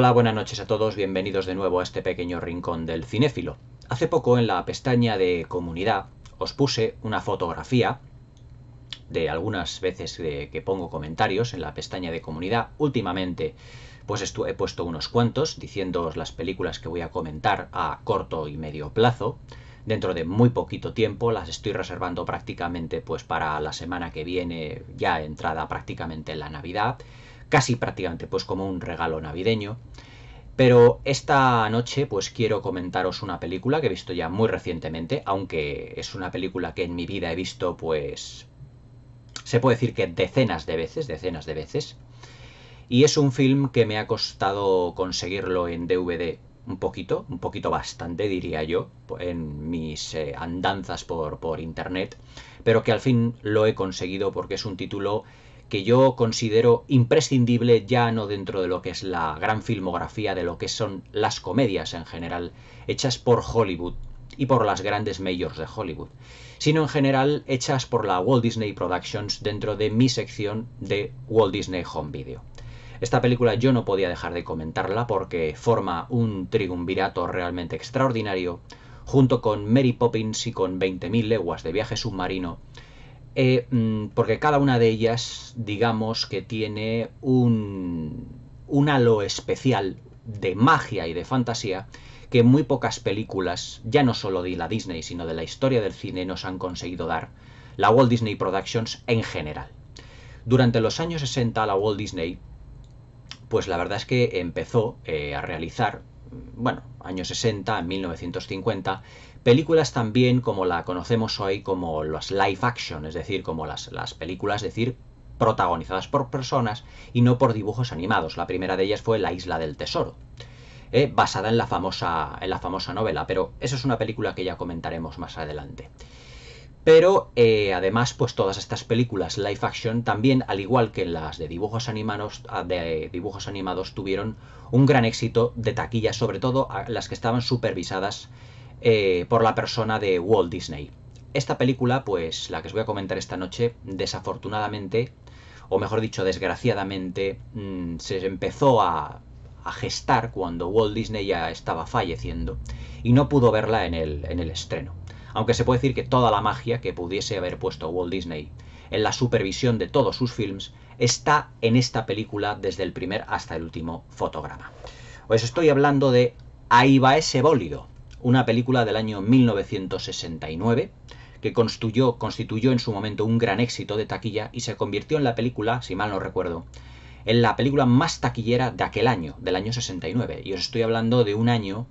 Hola, buenas noches a todos, bienvenidos de nuevo a este pequeño rincón del cinéfilo. Hace poco en la pestaña de comunidad os puse una fotografía de algunas veces que pongo comentarios en la pestaña de comunidad. Últimamente pues he puesto unos cuantos diciendo las películas que voy a comentar a corto y medio plazo. Dentro de muy poquito tiempo las estoy reservando prácticamente pues para la semana que viene, ya entrada prácticamente en la Navidad casi prácticamente pues como un regalo navideño. Pero esta noche pues quiero comentaros una película que he visto ya muy recientemente, aunque es una película que en mi vida he visto pues se puede decir que decenas de veces, decenas de veces. Y es un film que me ha costado conseguirlo en DVD un poquito, un poquito bastante diría yo, en mis eh, andanzas por, por internet, pero que al fin lo he conseguido porque es un título que yo considero imprescindible ya no dentro de lo que es la gran filmografía de lo que son las comedias en general, hechas por Hollywood y por las grandes majors de Hollywood, sino en general hechas por la Walt Disney Productions dentro de mi sección de Walt Disney Home Video. Esta película yo no podía dejar de comentarla porque forma un triunvirato realmente extraordinario, junto con Mary Poppins y con 20.000 leguas de viaje submarino, eh, mm, porque cada una de ellas, digamos que tiene un, un halo especial de magia y de fantasía que muy pocas películas, ya no solo de la Disney, sino de la historia del cine, nos han conseguido dar, la Walt Disney Productions en general. Durante los años 60 la Walt Disney, pues la verdad es que empezó eh, a realizar, mm, bueno, años 60, 1950, Películas también como la conocemos hoy como las live action, es decir, como las, las películas, decir, protagonizadas por personas y no por dibujos animados. La primera de ellas fue La Isla del Tesoro, eh, basada en la, famosa, en la famosa novela, pero eso es una película que ya comentaremos más adelante. Pero eh, además, pues todas estas películas live action también, al igual que las de dibujos animados, ah, de dibujos animados tuvieron un gran éxito de taquilla, sobre todo las que estaban supervisadas eh, por la persona de Walt Disney. Esta película, pues la que os voy a comentar esta noche, desafortunadamente, o mejor dicho, desgraciadamente, mm, se empezó a, gestar cuando Walt Disney ya estaba falleciendo y no pudo verla en el, estreno. Aunque se puede decir que toda la magia que pudiese haber puesto Walt Disney en la supervisión de todos sus films está en esta película desde el primer hasta el último fotograma. Os estoy hablando de Ahí va ese bólido, una película del año 1969 que constituyó, constituyó en su momento un gran éxito de taquilla y se convirtió en la película, si mal no recuerdo, en la película más taquillera de aquel año, del año 69. Y os estoy hablando de un año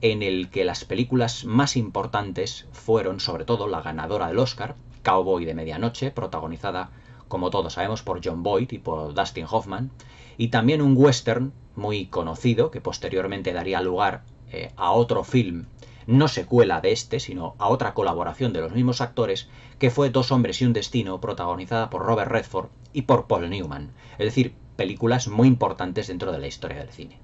en el que las películas más importantes fueron, sobre todo, la ganadora del Oscar, Cowboy de Medianoche, protagonizada, como todos sabemos, por John Boyd y por Dustin Hoffman, y también un western muy conocido, que posteriormente daría lugar eh, a otro film, no secuela de este, sino a otra colaboración de los mismos actores, que fue Dos hombres y un destino, protagonizada por Robert Redford y por Paul Newman, es decir, películas muy importantes dentro de la historia del cine.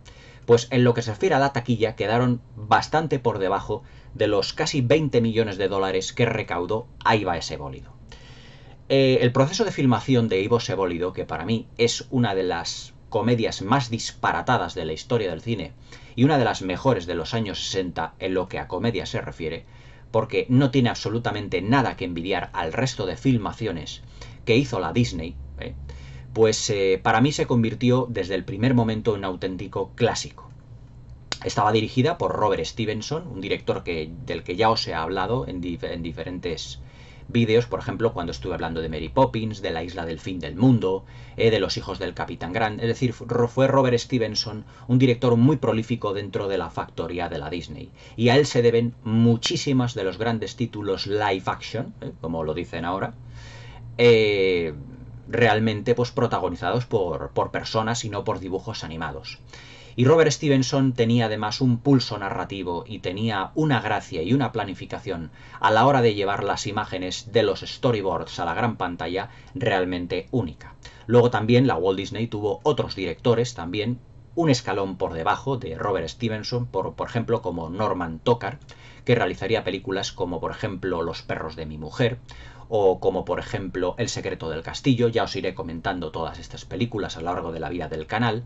Pues en lo que se refiere a la taquilla quedaron bastante por debajo de los casi 20 millones de dólares que recaudó Ahí va ese el proceso de filmación de Ivo Sebólido, que para mí es una de las comedias más disparatadas de la historia del cine, y una de las mejores de los años 60 en lo que a comedia se refiere, porque no tiene absolutamente nada que envidiar al resto de filmaciones que hizo la Disney, ¿eh? pues eh, para mí se convirtió desde el primer momento en auténtico clásico. Estaba dirigida por Robert Stevenson, un director que, del que ya os he hablado en diferentes vídeos, por ejemplo, cuando estuve hablando de Mary Poppins, de la isla del fin del mundo, eh, de los hijos del Capitán Grant. Es decir, fue Robert Stevenson un director muy prolífico dentro de la factoría de la Disney. Y a él se deben muchísimas de los grandes títulos live action, eh, como lo dicen ahora. Eh, realmente pues protagonizados por, por personas y no por dibujos animados. Y Robert Stevenson tenía además un pulso narrativo y tenía una gracia y una planificación a la hora de llevar las imágenes de los storyboards a la gran pantalla realmente única. Luego también la Walt Disney tuvo otros directores también un escalón por debajo de Robert Stevenson, por, por ejemplo, como Norman Tokar, que realizaría películas como, por ejemplo, Los perros de mi mujer, o como, por ejemplo, El secreto del castillo, ya os iré comentando todas estas películas a lo largo de la vida del canal,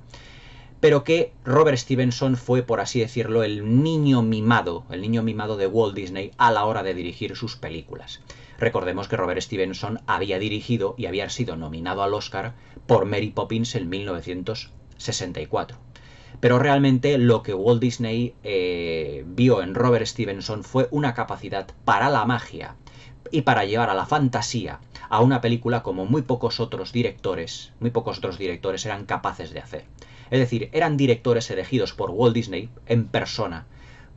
pero que Robert Stevenson fue, por así decirlo, el niño mimado, el niño mimado de Walt Disney a la hora de dirigir sus películas. Recordemos que Robert Stevenson había dirigido y había sido nominado al Oscar por Mary Poppins en 1964. Pero realmente lo que Walt Disney eh, vio en Robert Stevenson fue una capacidad para la magia y para llevar a la fantasía a una película como muy pocos otros directores, muy pocos otros directores eran capaces de hacer. Es decir, eran directores elegidos por Walt Disney en persona,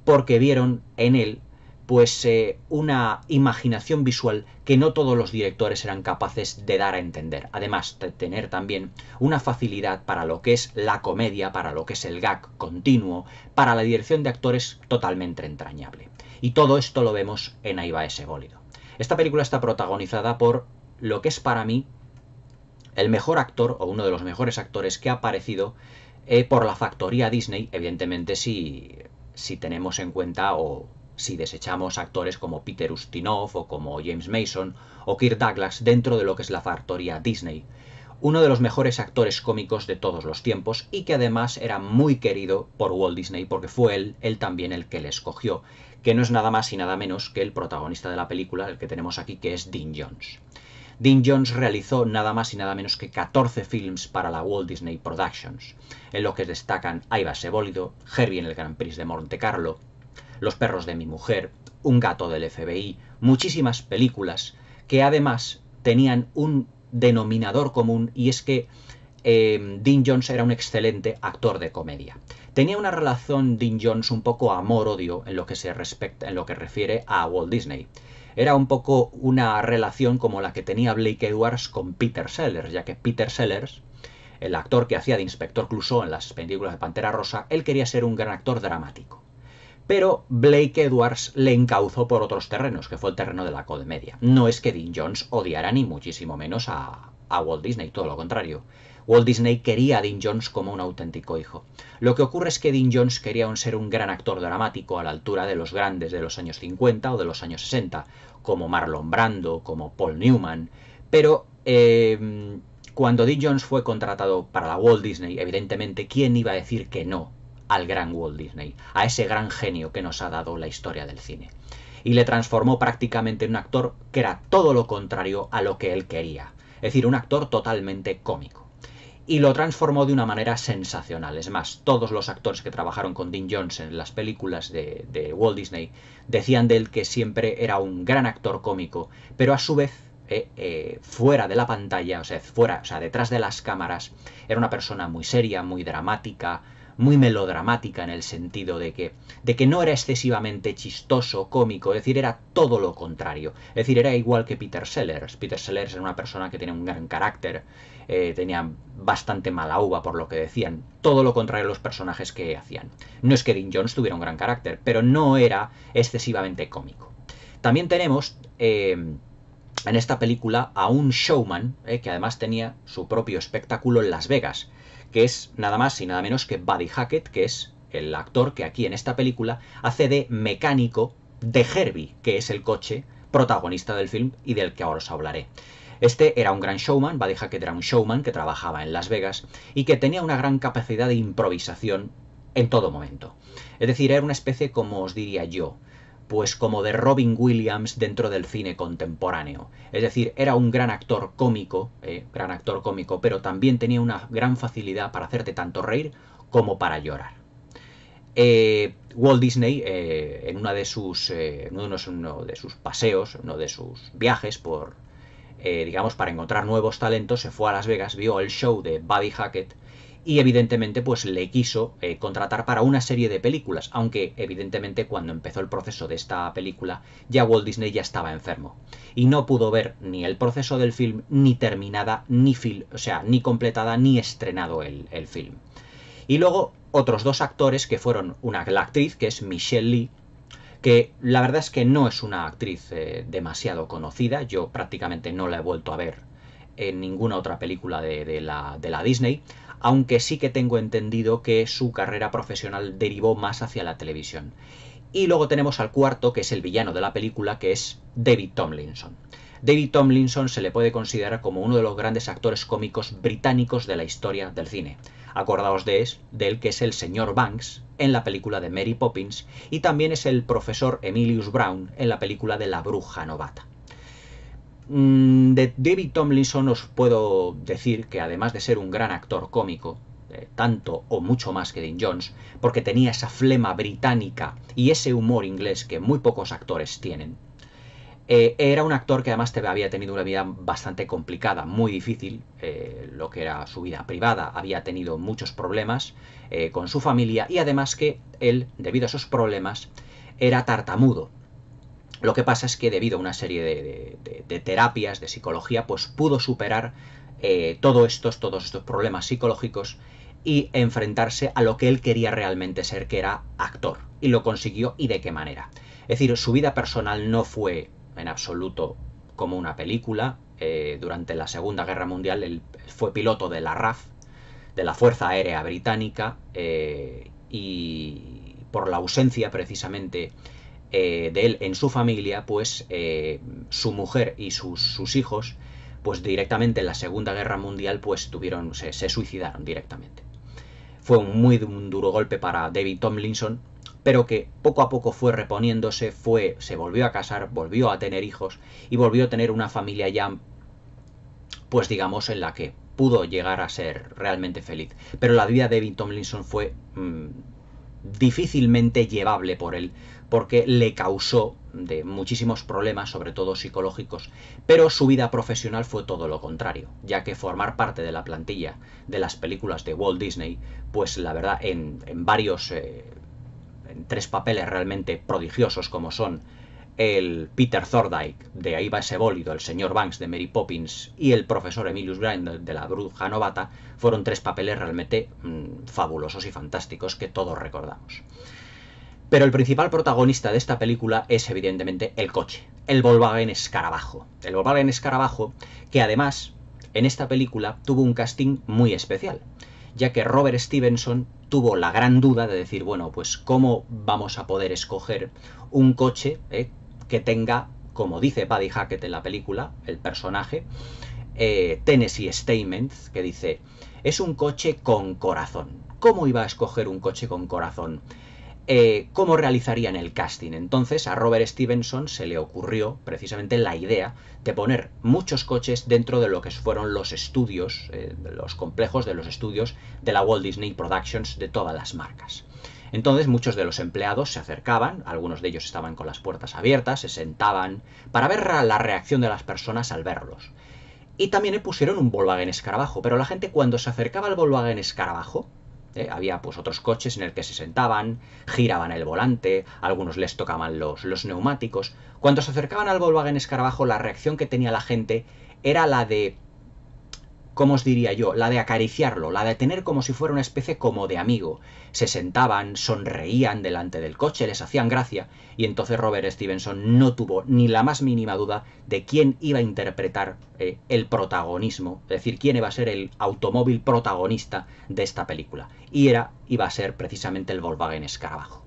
porque vieron en él pues eh, una imaginación visual que no todos los directores eran capaces de dar a entender. Además, de tener también una facilidad para lo que es la comedia, para lo que es el gag continuo, para la dirección de actores totalmente entrañable. Y todo esto lo vemos en Ahí va ese bólido. Esta película está protagonizada por lo que es para mí el mejor actor o uno de los mejores actores que ha aparecido eh, por la factoría Disney, evidentemente si, si tenemos en cuenta o si desechamos actores como Peter Ustinov o como James Mason o Kirk Douglas dentro de lo que es la factoría Disney. Uno de los mejores actores cómicos de todos los tiempos y que además era muy querido por Walt Disney porque fue él, él también el que le escogió, que no es nada más y nada menos que el protagonista de la película, el que tenemos aquí, que es Dean Jones. Dean Jones realizó nada más y nada menos que 14 films para la Walt Disney Productions, en los que destacan Aiba Sebólido, Herbie en el Gran Prix de Monte Carlo, Los perros de mi mujer, Un gato del FBI, muchísimas películas que además tenían un denominador común y es que em, Dean Jones era un excelente actor de comedia. Tenía una relación Dean Jones un poco amor-odio en lo que se en lo que refiere a Walt Disney era un poco una relación como la que tenía Blake Edwards con Peter Sellers, ya que Peter Sellers, el actor que hacía de Inspector Clouseau en las películas de Pantera Rosa, él quería ser un gran actor dramático. Pero Blake Edwards le encauzó por otros terrenos, que fue el terreno de la comedia. No es que Dean Jones odiara ni muchísimo menos a Walt Disney, todo lo contrario. Walt Disney quería a Dean Jones como un auténtico hijo. Lo que ocurre es que Dean Jones quería ser un gran actor dramático a la altura de los grandes de los años 50 o de los años 60, como Marlon Brando, como Paul Newman, pero em, cuando Dean Jones fue contratado para la Walt Disney, evidentemente, ¿quién iba a decir que no al gran Walt Disney, a ese gran genio que nos ha dado la historia del cine? Y le transformó prácticamente en un actor que era todo lo contrario a lo que él quería, es decir, un actor totalmente cómico y lo transformó de una manera sensacional. Es más, todos los actores que trabajaron con Dean Johnson en las películas de, de Walt Disney decían de él que siempre era un gran actor cómico, pero a su vez eh, eh, fuera de la pantalla, o sea, fuera, o sea, detrás de las cámaras, era una persona muy seria, muy dramática, muy melodramática en el sentido de que, de que no era excesivamente chistoso, cómico, es decir, era todo lo contrario. Es decir, era igual que Peter Sellers. Peter Sellers era una persona que tenía un gran carácter, eh, tenía bastante mala uva por lo que decían. Todo lo contrario a los personajes que hacían. No es que Dean Jones tuviera un gran carácter, pero no era excesivamente cómico. También tenemos... Eh, en esta película a un showman eh, que además tenía su propio espectáculo en Las Vegas que es nada más y nada menos que Buddy Hackett, que es el actor que aquí en esta película hace de mecánico de Herbie, que es el coche protagonista del film y del que ahora os hablaré. Este era un gran showman, Buddy Hackett era un showman que trabajaba en Las Vegas y que tenía una gran capacidad de improvisación en todo momento. Es decir, era una especie, como os diría yo, pues como de Robin Williams dentro del cine contemporáneo. Es decir, era un gran actor cómico, eh, gran actor cómico, pero también tenía una gran facilidad para hacerte tanto reír como para llorar. Eh, Walt Disney, eh, en, una de sus, uno, de sus paseos, uno de sus viajes por, digamos, para encontrar nuevos talentos, se fue a Las Vegas, vio el show de Buddy Hackett y evidentemente pues le quiso eh, contratar para una serie de películas, aunque evidentemente cuando empezó el proceso de esta película ya Walt Disney ya estaba enfermo y no pudo ver ni el proceso del film ni terminada ni film, o sea, ni completada ni estrenado el, film. Y luego otros dos actores que fueron una la actriz que es Michelle Lee que la verdad es que no es una actriz eh, demasiado conocida, yo prácticamente no la he vuelto a ver en ninguna otra película de, la, de, la, Disney, aunque sí que tengo entendido que su carrera profesional derivó más hacia la televisión. Y luego tenemos al cuarto, que es el villano de la película, que es David Tomlinson. David Tomlinson se le puede considerar como uno de los grandes actores cómicos británicos de la historia del cine. Acordaos de, él, él que es el señor Banks en la película de Mary Poppins y también es el profesor Emilius Brown en la película de La Bruja Novata. Mm, de David Tomlinson os puedo decir que además de ser un gran actor cómico, eh, tanto o mucho más que Dean Jones, porque tenía esa flema británica y ese humor inglés que muy pocos actores tienen. Eh, era un actor que además había tenido una vida bastante complicada, muy difícil, eh, lo que era su vida privada, había tenido muchos problemas con su familia y además que él, debido a esos problemas, era tartamudo lo que pasa es que debido a una serie de, terapias de psicología, pues pudo superar eh, estos, todos estos problemas psicológicos y enfrentarse a lo que él quería realmente ser, que era actor. Y lo consiguió y de qué manera. Es decir, su vida personal no fue en absoluto como una película. Eh, durante la Segunda Guerra Mundial él fue piloto de la RAF, de la Fuerza Aérea Británica, eh, y por la ausencia precisamente eh, de él en su familia, pues eh, su mujer y sus, hijos, pues directamente en la Segunda Guerra Mundial, pues tuvieron, se, suicidaron directamente. Fue un muy duro golpe para David Tomlinson, pero que poco a poco fue reponiéndose, fue, se volvió a casar, volvió a tener hijos y volvió a tener una familia ya, pues digamos, en la que pudo llegar a ser realmente feliz. Pero la vida de David Tomlinson fue mm, difícilmente llevable por él porque le causó de muchísimos problemas, sobre todo psicológicos, pero su vida profesional fue todo lo contrario, ya que formar parte de la plantilla de las películas de Walt Disney, pues la verdad, en, varios, eh, en tres papeles realmente prodigiosos como son el Peter Thorndike de Ahí va ese bólido, el señor Banks de Mary Poppins y el profesor Emilius Grindel de La bruja novata, fueron tres papeles realmente mm, fabulosos y fantásticos que todos recordamos. Pero el principal protagonista de esta película es evidentemente el coche, el Volkswagen Escarabajo. El Volkswagen Escarabajo que además en esta película tuvo un casting muy especial, ya que Robert Stevenson tuvo la gran duda de decir, bueno, pues ¿cómo vamos a poder escoger un coche eh, que tenga, como dice Paddy Hackett en la película, el personaje, eh, Tennessee Statement, que dice, es un coche con corazón. ¿Cómo iba a escoger un coche con corazón? Eh, cómo realizarían el casting. Entonces a Robert Stevenson se le ocurrió precisamente la idea de poner muchos coches dentro de lo que fueron los estudios, eh, los complejos de los estudios de la Walt Disney Productions de todas las marcas. Entonces muchos de los empleados se acercaban, algunos de ellos estaban con las puertas abiertas, se sentaban para ver la reacción de las personas al verlos. Y también le pusieron un Volkswagen escarabajo, pero la gente cuando se acercaba al Volkswagen escarabajo, eh, había pues otros coches en el que se sentaban, giraban el volante, algunos les tocaban los, los neumáticos. Cuando se acercaban al Volkswagen Escarabajo, la reacción que tenía la gente era la de ¿cómo os diría yo? La de acariciarlo, la de tener como si fuera una especie como de amigo. Se sentaban, sonreían delante del coche, les hacían gracia, y entonces Robert Stevenson no tuvo ni la más mínima duda de quién iba a interpretar eh, el protagonismo, es decir, quién iba a ser el automóvil protagonista de esta película. Y era, iba a ser precisamente el Volkswagen Escarabajo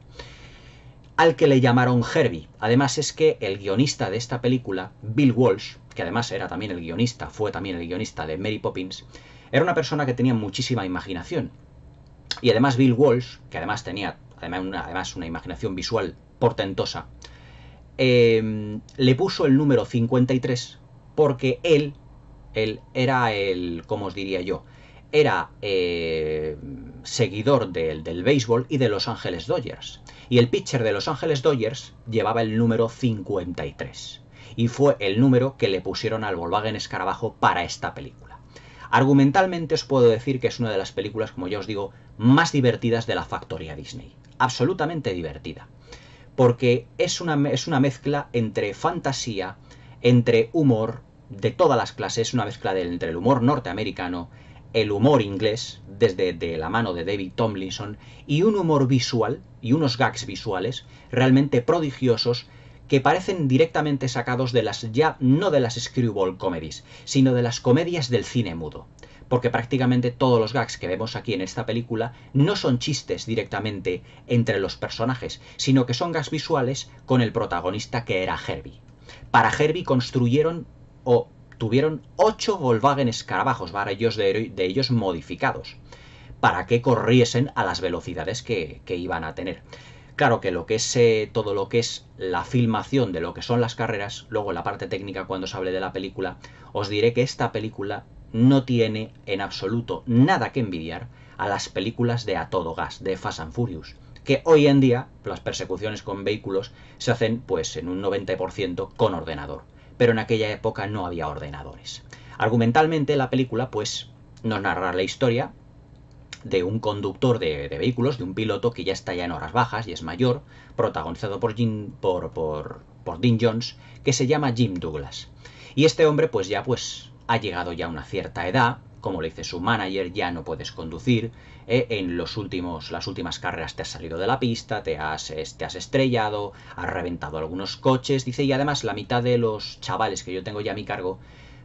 al que le llamaron Herbie. Además es que el guionista de esta película, Bill Walsh, que además era también el guionista, fue también el guionista de Mary Poppins, era una persona que tenía muchísima imaginación. Y además Bill Walsh, que además tenía además una, además una imaginación visual portentosa, em, le puso el número 53 porque él, él era el, como os diría yo? Era eh, seguidor del, del béisbol y de Los Ángeles Dodgers. Y el pitcher de Los Ángeles Dodgers llevaba el número 53 y fue el número que le pusieron al Volkswagen Escarabajo para esta película. Argumentalmente os puedo decir que es una de las películas, como ya os digo, más divertidas de la factoría Disney. Absolutamente divertida. Porque es una, es una mezcla entre fantasía, entre humor, de todas las clases, una mezcla entre el humor norteamericano, el humor inglés, desde de la mano de David Tomlinson, y un humor visual y unos gags visuales realmente prodigiosos que parecen directamente sacados de las ya no de las screwball comedies, sino de las comedias del cine mudo. Porque prácticamente todos los gags que vemos aquí en esta película no son chistes directamente entre los personajes, sino que son gags visuales con el protagonista que era Herbie. Para Herbie construyeron o tuvieron ocho Volkswagen escarabajos, varios de, de ellos modificados para que corriesen a las velocidades que, que, iban a tener. Claro que lo que es eh, todo lo que es la filmación de lo que son las carreras, luego la parte técnica cuando se hable de la película, os diré que esta película no tiene en absoluto nada que envidiar a las películas de A Todo Gas, de Fast and Furious, que hoy en día las persecuciones con vehículos se hacen pues en un 90% con ordenador, pero en aquella época no había ordenadores. Argumentalmente la película pues nos narra la historia de un conductor de, vehículos, de un piloto que ya está ya en horas bajas y es mayor, protagonizado por, Jim, por, por, por Dean Jones, que se llama Jim Douglas. Y este hombre pues ya pues ha llegado ya a una cierta edad, como le dice su manager, ya no puedes conducir, eh, en los últimos, las últimas carreras te has salido de la pista, te has, eh, te has estrellado, has reventado algunos coches, dice, y además la mitad de los chavales que yo tengo ya a mi cargo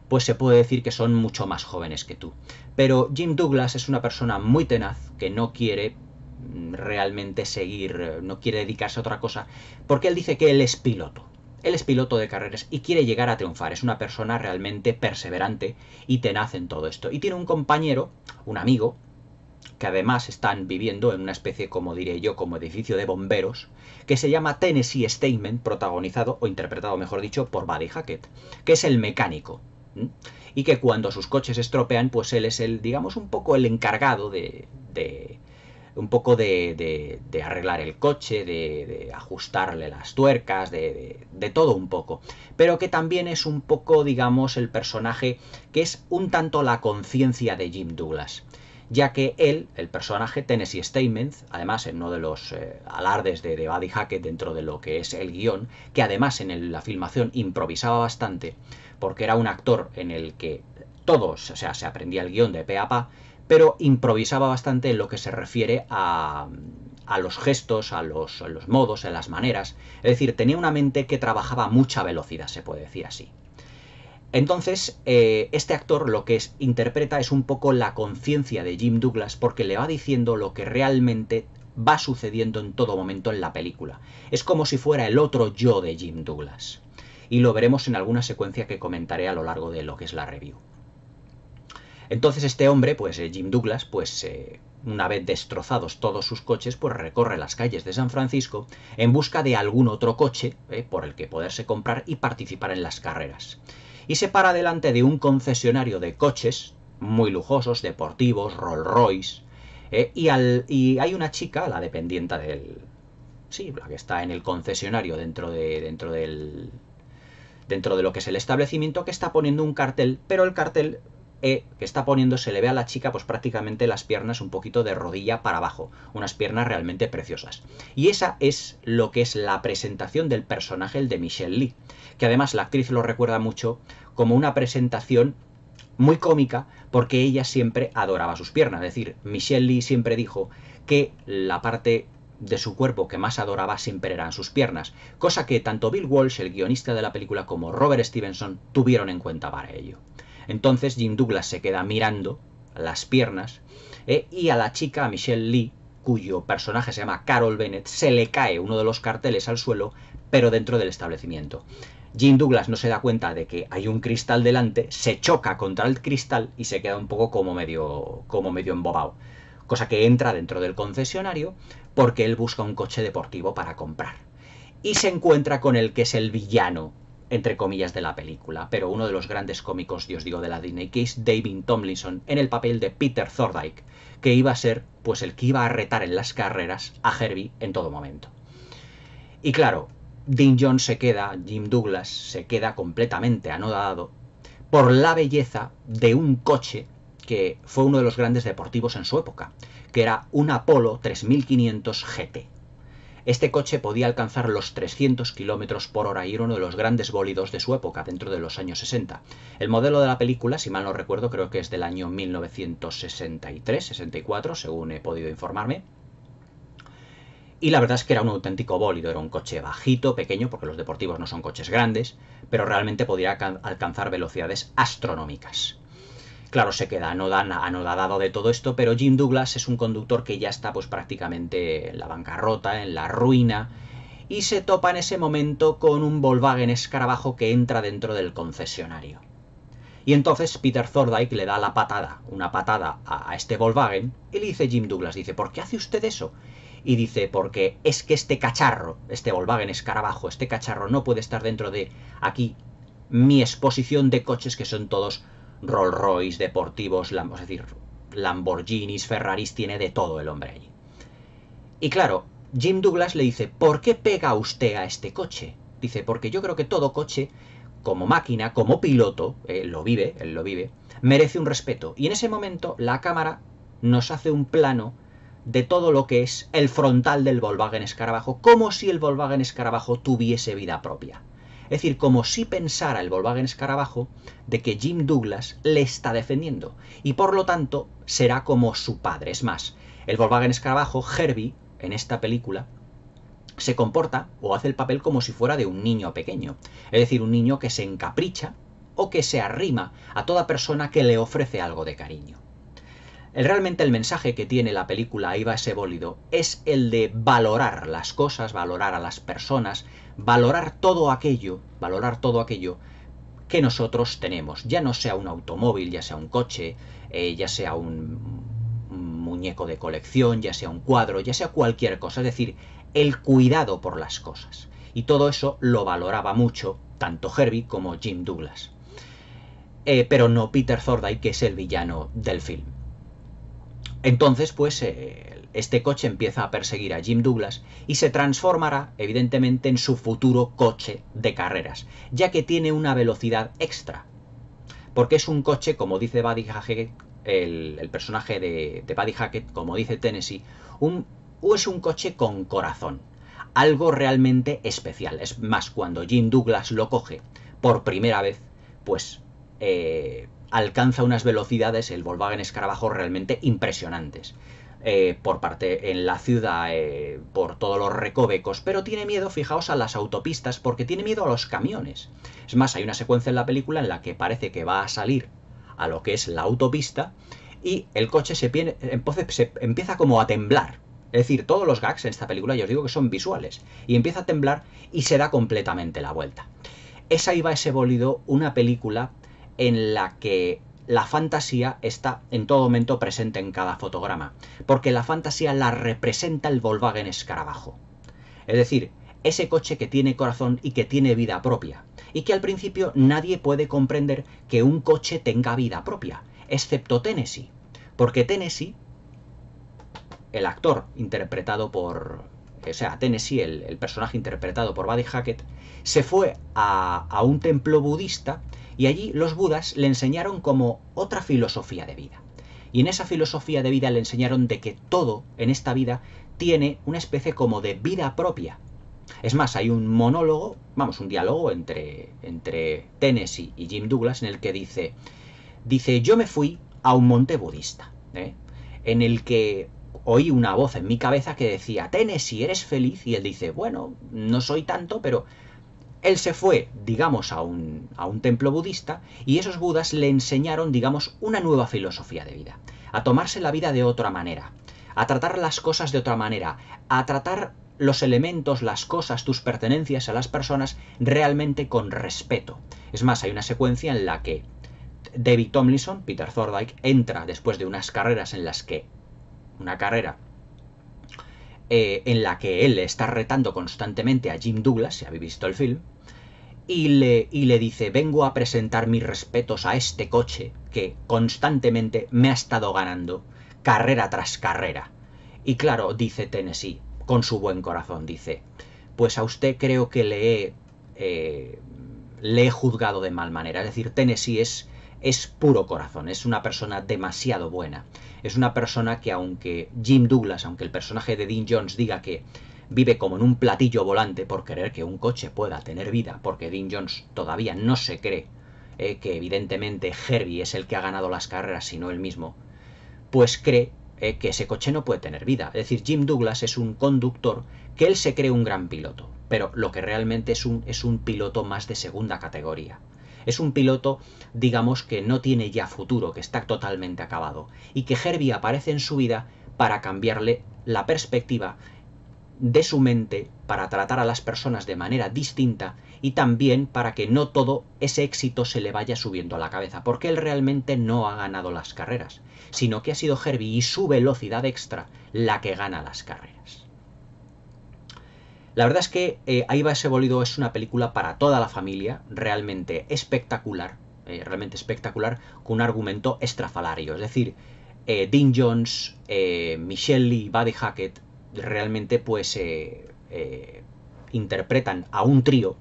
pues se puede decir que son mucho más jóvenes que tú. Pero Jim Douglas es una persona muy tenaz que no quiere mm, realmente seguir, eh, no quiere dedicarse a otra cosa, porque él dice que él es piloto. Él es piloto de carreras y quiere llegar a triunfar. Es una persona realmente perseverante y tenaz en todo esto. Y tiene un compañero, un amigo, que además están viviendo en una especie, como diré yo, como edificio de bomberos, que se llama Tennessee Statement, protagonizado o interpretado, mejor dicho, por Buddy Hackett, que es el mecánico. Y que cuando sus coches estropean, pues él es el, digamos, un poco el encargado de. de un poco de, de, arreglar el coche, de, ajustarle las tuercas, de, todo un poco. Pero que también es un poco, digamos, el personaje que es un tanto la conciencia de Jim Douglas. Ya que él, el personaje Tennessee Statements, además en uno de los eh, alardes de, Buddy Hackett dentro de lo que es el guión, que además en la filmación improvisaba bastante, porque era un actor en el que todos, o sea, se aprendía el guión de pe pero improvisaba bastante en lo que se refiere a, los gestos, a los, modos, a las maneras. Es decir, tenía una mente que trabajaba a mucha velocidad, se puede decir así. Entonces, eh, este actor lo que interpreta es un poco la conciencia de Jim Douglas porque le va diciendo lo que realmente va sucediendo en todo momento en la película. Es como si fuera el otro yo de Jim Douglas y lo veremos en alguna secuencia que comentaré a lo largo de lo que es la review. Entonces este hombre, pues eh, Jim Douglas, pues eh, una vez destrozados todos sus coches, pues recorre las calles de San Francisco en busca de algún otro coche eh, por el que poderse comprar y participar en las carreras. Y se para delante de un concesionario de coches muy lujosos, deportivos, Rolls Royce, y, al, y hay una chica, la dependienta del... Sí, la que está en el concesionario dentro, de, dentro del, dentro de lo que es el establecimiento que está poniendo un cartel, pero el cartel eh, que está poniendo se le ve a la chica pues prácticamente las piernas un poquito de rodilla para abajo, unas piernas realmente preciosas. Y esa es lo que es la presentación del personaje, el de Michelle Lee, que además la actriz lo recuerda mucho como una presentación muy cómica porque ella siempre adoraba sus piernas, es decir, Michelle Lee siempre dijo que la parte de su cuerpo que más adoraba siempre eran sus piernas, cosa que tanto Bill Walsh, el guionista de la película, como Robert Stevenson tuvieron en cuenta para ello. Entonces Jim Douglas se queda mirando las piernas eh, y a la chica, a Michelle Lee, cuyo personaje se llama Carol Bennett, se le cae uno de los carteles al suelo, pero dentro del establecimiento. Jim Douglas no se da cuenta de que hay un cristal delante, se choca contra el cristal y se queda un poco como medio, como medio embobado cosa que entra dentro del concesionario porque él busca un coche deportivo para comprar. Y se encuentra con el que es el villano, entre comillas, de la película, pero uno de los grandes cómicos, Dios digo, de la Disney, case David Tomlinson, en el papel de Peter Thorndike, que iba a ser, pues, el que iba a retar en las carreras a Herbie en todo momento. Y claro, Dean John se queda, Jim Douglas se queda completamente anodado por la belleza de un coche que fue uno de los grandes deportivos en su época que era un Apollo 3500 GT. Este coche podía alcanzar los 300 km por hora y era uno de los grandes bólidos de su época, dentro de los años 60. El modelo de la película, si mal no recuerdo, creo que es del año 1963-64, según he podido informarme. Y la verdad es que era un auténtico bólido, era un coche bajito, pequeño, porque los deportivos no son coches grandes, pero realmente podía alcanzar velocidades astronómicas. Claro, se queda anodada, de todo esto, pero Jim Douglas es un conductor que ya está pues prácticamente en la bancarrota, en la ruina, y se topa en ese momento con un Volkswagen escarabajo que entra dentro del concesionario. Y entonces Peter Thorndike le da la patada, una patada a, este Volkswagen, y le dice Jim Douglas, dice, ¿por qué hace usted eso? y dice, porque es que este cacharro, este Volkswagen escarabajo, este cacharro no puede estar dentro de aquí mi exposición de coches que son todos Rolls Royce, deportivos, decir, Lamborghinis, Ferraris, tiene de todo el hombre allí. Y claro, Jim Douglas le dice, ¿por qué pega usted a este coche? Dice, porque yo creo que todo coche, como máquina, como piloto, lo vive, él lo vive, merece un respeto. Y en ese momento la cámara nos hace un plano de todo lo que es el frontal del Volkswagen Escarabajo, como si el Volkswagen Escarabajo tuviese vida propia. Es decir, como si pensara el Volkswagen Escarabajo de que Jim Douglas le está defendiendo y por lo tanto será como su padre. Es más, el Volkswagen Escarabajo, Herbie, en esta película, se comporta o hace el papel como si fuera de un niño pequeño. Es decir, un niño que se encapricha o que se arrima a toda persona que le ofrece algo de cariño. realmente el mensaje que tiene la película iba ese bólido es el de valorar las cosas, valorar a las personas, valorar todo aquello, valorar todo aquello que nosotros tenemos, ya no sea un automóvil, ya sea un coche, eh, ya sea un muñeco de colección, ya sea un cuadro, ya sea cualquier cosa, es decir, el cuidado por las cosas. Y todo eso lo valoraba mucho tanto Herbie como Jim Douglas. Eh, pero no Peter Thorday, que es el villano del film. Entonces, pues eh, este coche empieza a perseguir a Jim Douglas y se transformará evidentemente en su futuro coche de carreras, ya que tiene una velocidad extra. Porque es un coche, como dice Buddy Hackett, el, personaje de, Buddy Hackett, como dice Tennessee, un, es un coche con corazón, algo realmente especial. Es más, cuando Jim Douglas lo coge por primera vez, pues eh, alcanza unas velocidades el Volkswagen Escarabajo realmente impresionantes. Eh, por parte en la ciudad, eh, por todos los recovecos, pero tiene miedo, fijaos, a las autopistas porque tiene miedo a los camiones. Es más, hay una secuencia en la película en la que parece que va a salir a lo que es la autopista y el coche se, empieza como a temblar. Es decir, todos los gags en esta película, yo os digo que son visuales, y empieza a temblar y se da completamente la vuelta. Esa iba ese bolido, una película en la que la fantasía está en todo momento presente en cada fotograma, porque la fantasía la representa el Volkswagen Escarabajo. Es decir, ese coche que tiene corazón y que tiene vida propia, y que al principio nadie puede comprender que un coche tenga vida propia, excepto Tennessee, porque Tennessee, el actor interpretado por, o sea, Tennessee, el, personaje interpretado por Buddy Hackett, se fue a, un templo budista y allí los budas le enseñaron como otra filosofía de vida. Y en esa filosofía de vida le enseñaron de que todo en esta vida tiene una especie como de vida propia. Es más, hay un monólogo, vamos, un diálogo entre, entre Tennessee y Jim Douglas en el que dice, dice, yo me fui a un monte budista, ¿eh? en el que oí una voz en mi cabeza que decía, Tennessee, ¿eres feliz? Y él dice, bueno, no soy tanto, pero él se fue, digamos, a un, templo budista y esos budas le enseñaron, digamos, una nueva filosofía de vida, a tomarse la vida de otra manera, a tratar las cosas de otra manera, a tratar los elementos, las cosas, tus pertenencias a las personas realmente con respeto. Es más, hay una secuencia en la que David Tomlinson, Peter Thorndike, entra después de unas carreras en las que una carrera eh, en la que él está retando constantemente a Jim Douglas, si habéis visto el film, y le, dice, vengo a presentar mis respetos a este coche que constantemente me ha estado ganando carrera tras carrera. Y claro, dice Tennessee, con su buen corazón, dice, pues a usted creo que le he, eh, le he juzgado de mal manera. Es decir, Tennessee es es puro corazón, es una persona demasiado buena. Es una persona que aunque Jim Douglas, aunque el personaje de Dean Jones diga que vive como en un platillo volante por querer que un coche pueda tener vida, porque Dean Jones todavía no se cree eh, que evidentemente Herbie es el que ha ganado las carreras, sino él mismo, pues cree eh, que ese coche no puede tener vida. Es decir, Jim Douglas es un conductor que él se cree un gran piloto, pero lo que realmente es un, es un piloto más de segunda categoría. Es un piloto, digamos, que no tiene ya futuro, que está totalmente acabado, y que Herbie aparece en su vida para cambiarle la perspectiva de su mente, para tratar a las personas de manera distinta y también para que no todo ese éxito se le vaya subiendo a la cabeza, porque él realmente no ha ganado las carreras, sino que ha sido Herbie y su velocidad extra la que gana las carreras. La verdad es que Ahí eh, va ese Bolido es una película para toda la familia, realmente espectacular, eh, realmente espectacular, con un argumento estrafalario. Es decir, eh, Dean Jones, Michelle Lee, Buddy Hackett, realmente pues interpretan a un trío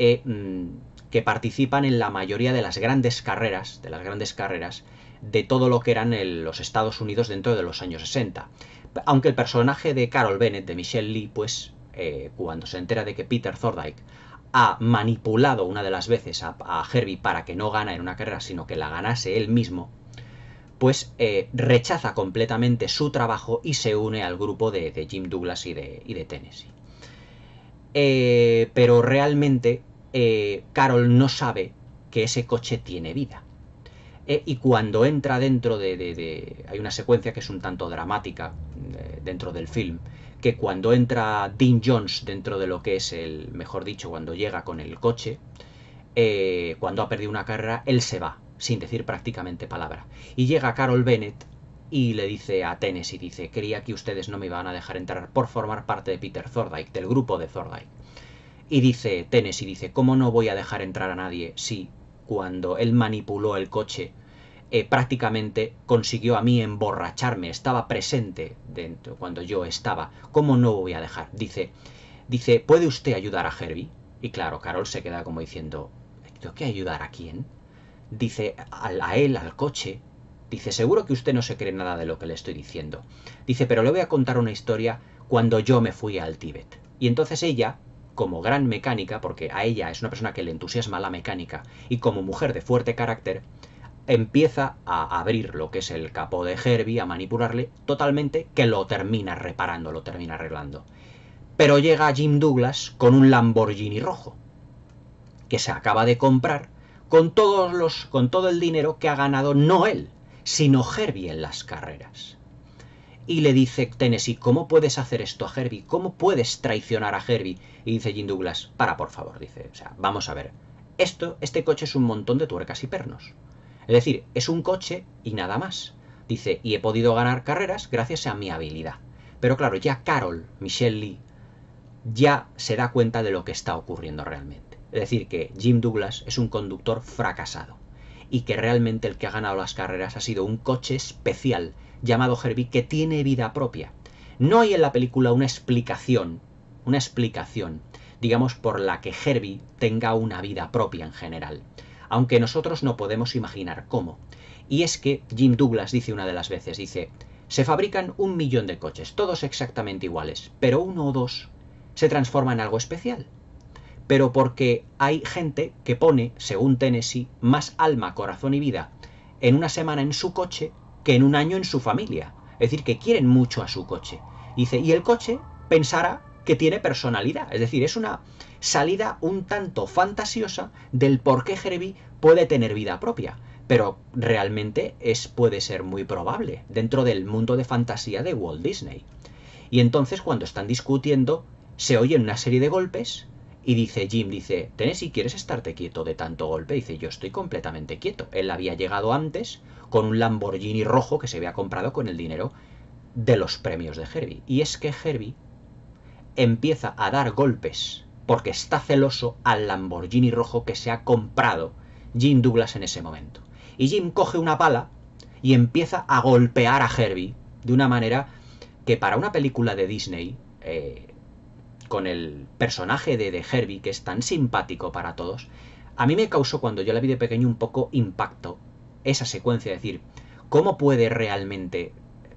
mm, que participan en la mayoría de las grandes carreras, de las grandes carreras, de todo lo que eran los Estados Unidos dentro de los años 60. Aunque el personaje de Carol Bennett, de Michelle Lee, pues eh, cuando se entera de que Peter Thorndike ha manipulado una de las veces a, Herbie para que no gane en una carrera, sino que la ganase él mismo, pues eh, rechaza completamente su trabajo y se une al grupo de, Jim Douglas y de, Tennessee. Eh, pero realmente Carol no sabe que ese coche tiene vida. y cuando entra dentro de, Hay una secuencia que es un tanto dramática dentro del film, que cuando entra Dean Jones dentro de lo que es el, mejor dicho, cuando llega con el coche, eh, cuando ha perdido una carrera, él se va, sin decir prácticamente palabra. Y llega Carol Bennett y le dice a Tennessee, dice, quería que ustedes no me iban a dejar entrar por formar parte de Peter Thorndike, del grupo de Thorndike. Y dice Tennessee, dice, ¿cómo no voy a dejar entrar a nadie si cuando él manipuló el coche eh, prácticamente consiguió a mí emborracharme, estaba presente dentro cuando yo estaba. ¿Cómo no voy a dejar? Dice, dice, ¿puede usted ayudar a Herbie? Y claro, Carol se queda como diciendo, ¿tengo que ayudar a quién? Dice, a él, al coche. Dice, seguro que usted no se cree nada de lo que le estoy diciendo. Dice, pero le voy a contar una historia cuando yo me fui al Tíbet. Y entonces ella, como gran mecánica, porque a ella es una persona que le entusiasma la mecánica, y como mujer de fuerte carácter, empieza a abrir lo que es el capó de Herbie, a manipularle totalmente, que lo termina reparando, lo termina arreglando. Pero llega Jim Douglas con un Lamborghini rojo, que se acaba de comprar con, todos los, con todo el dinero que ha ganado no él, sino Herbie en las carreras. Y le dice Tennessee, ¿cómo puedes hacer esto a Herbie? ¿Cómo puedes traicionar a Herbie? Y dice Jim Douglas, para por favor, dice, o sea, vamos a ver, esto, este coche es un montón de tuercas y pernos. Es decir, es un coche y nada más. Dice, y he podido ganar carreras gracias a mi habilidad. Pero claro, ya Carol, Michelle Lee, ya se da cuenta de lo que está ocurriendo realmente. Es decir, que Jim Douglas es un conductor fracasado y que realmente el que ha ganado las carreras ha sido un coche especial llamado Herbie que tiene vida propia. No hay en la película una explicación, una explicación, digamos, por la que Herbie tenga una vida propia en general aunque nosotros no podemos imaginar cómo. Y es que Jim Douglas dice una de las veces, dice, se fabrican un millón de coches, todos exactamente iguales, pero uno o dos se transforma en algo especial. Pero porque hay gente que pone, según Tennessee, más alma, corazón y vida en una semana en su coche que en un año en su familia. Es decir, que quieren mucho a su coche. Dice, y el coche pensará que tiene personalidad. Es decir, es una, salida un tanto fantasiosa del por qué Herbie puede tener vida propia. Pero realmente es, puede ser muy probable dentro del mundo de fantasía de Walt Disney. Y entonces cuando están discutiendo, se oyen una serie de golpes y dice Jim, dice, si ¿quieres estarte quieto de tanto golpe? Dice, yo estoy completamente quieto. Él había llegado antes con un Lamborghini rojo que se había comprado con el dinero de los premios de Herbie. Y es que Herbie empieza a dar golpes porque está celoso al Lamborghini rojo que se ha comprado Jim Douglas en ese momento. Y Jim coge una pala y empieza a golpear a Herbie de una manera que para una película de Disney, eh, con el personaje de, de Herbie, que es tan simpático para todos, a mí me causó cuando yo la vi de pequeño un poco impacto esa secuencia, es decir, ¿cómo puede realmente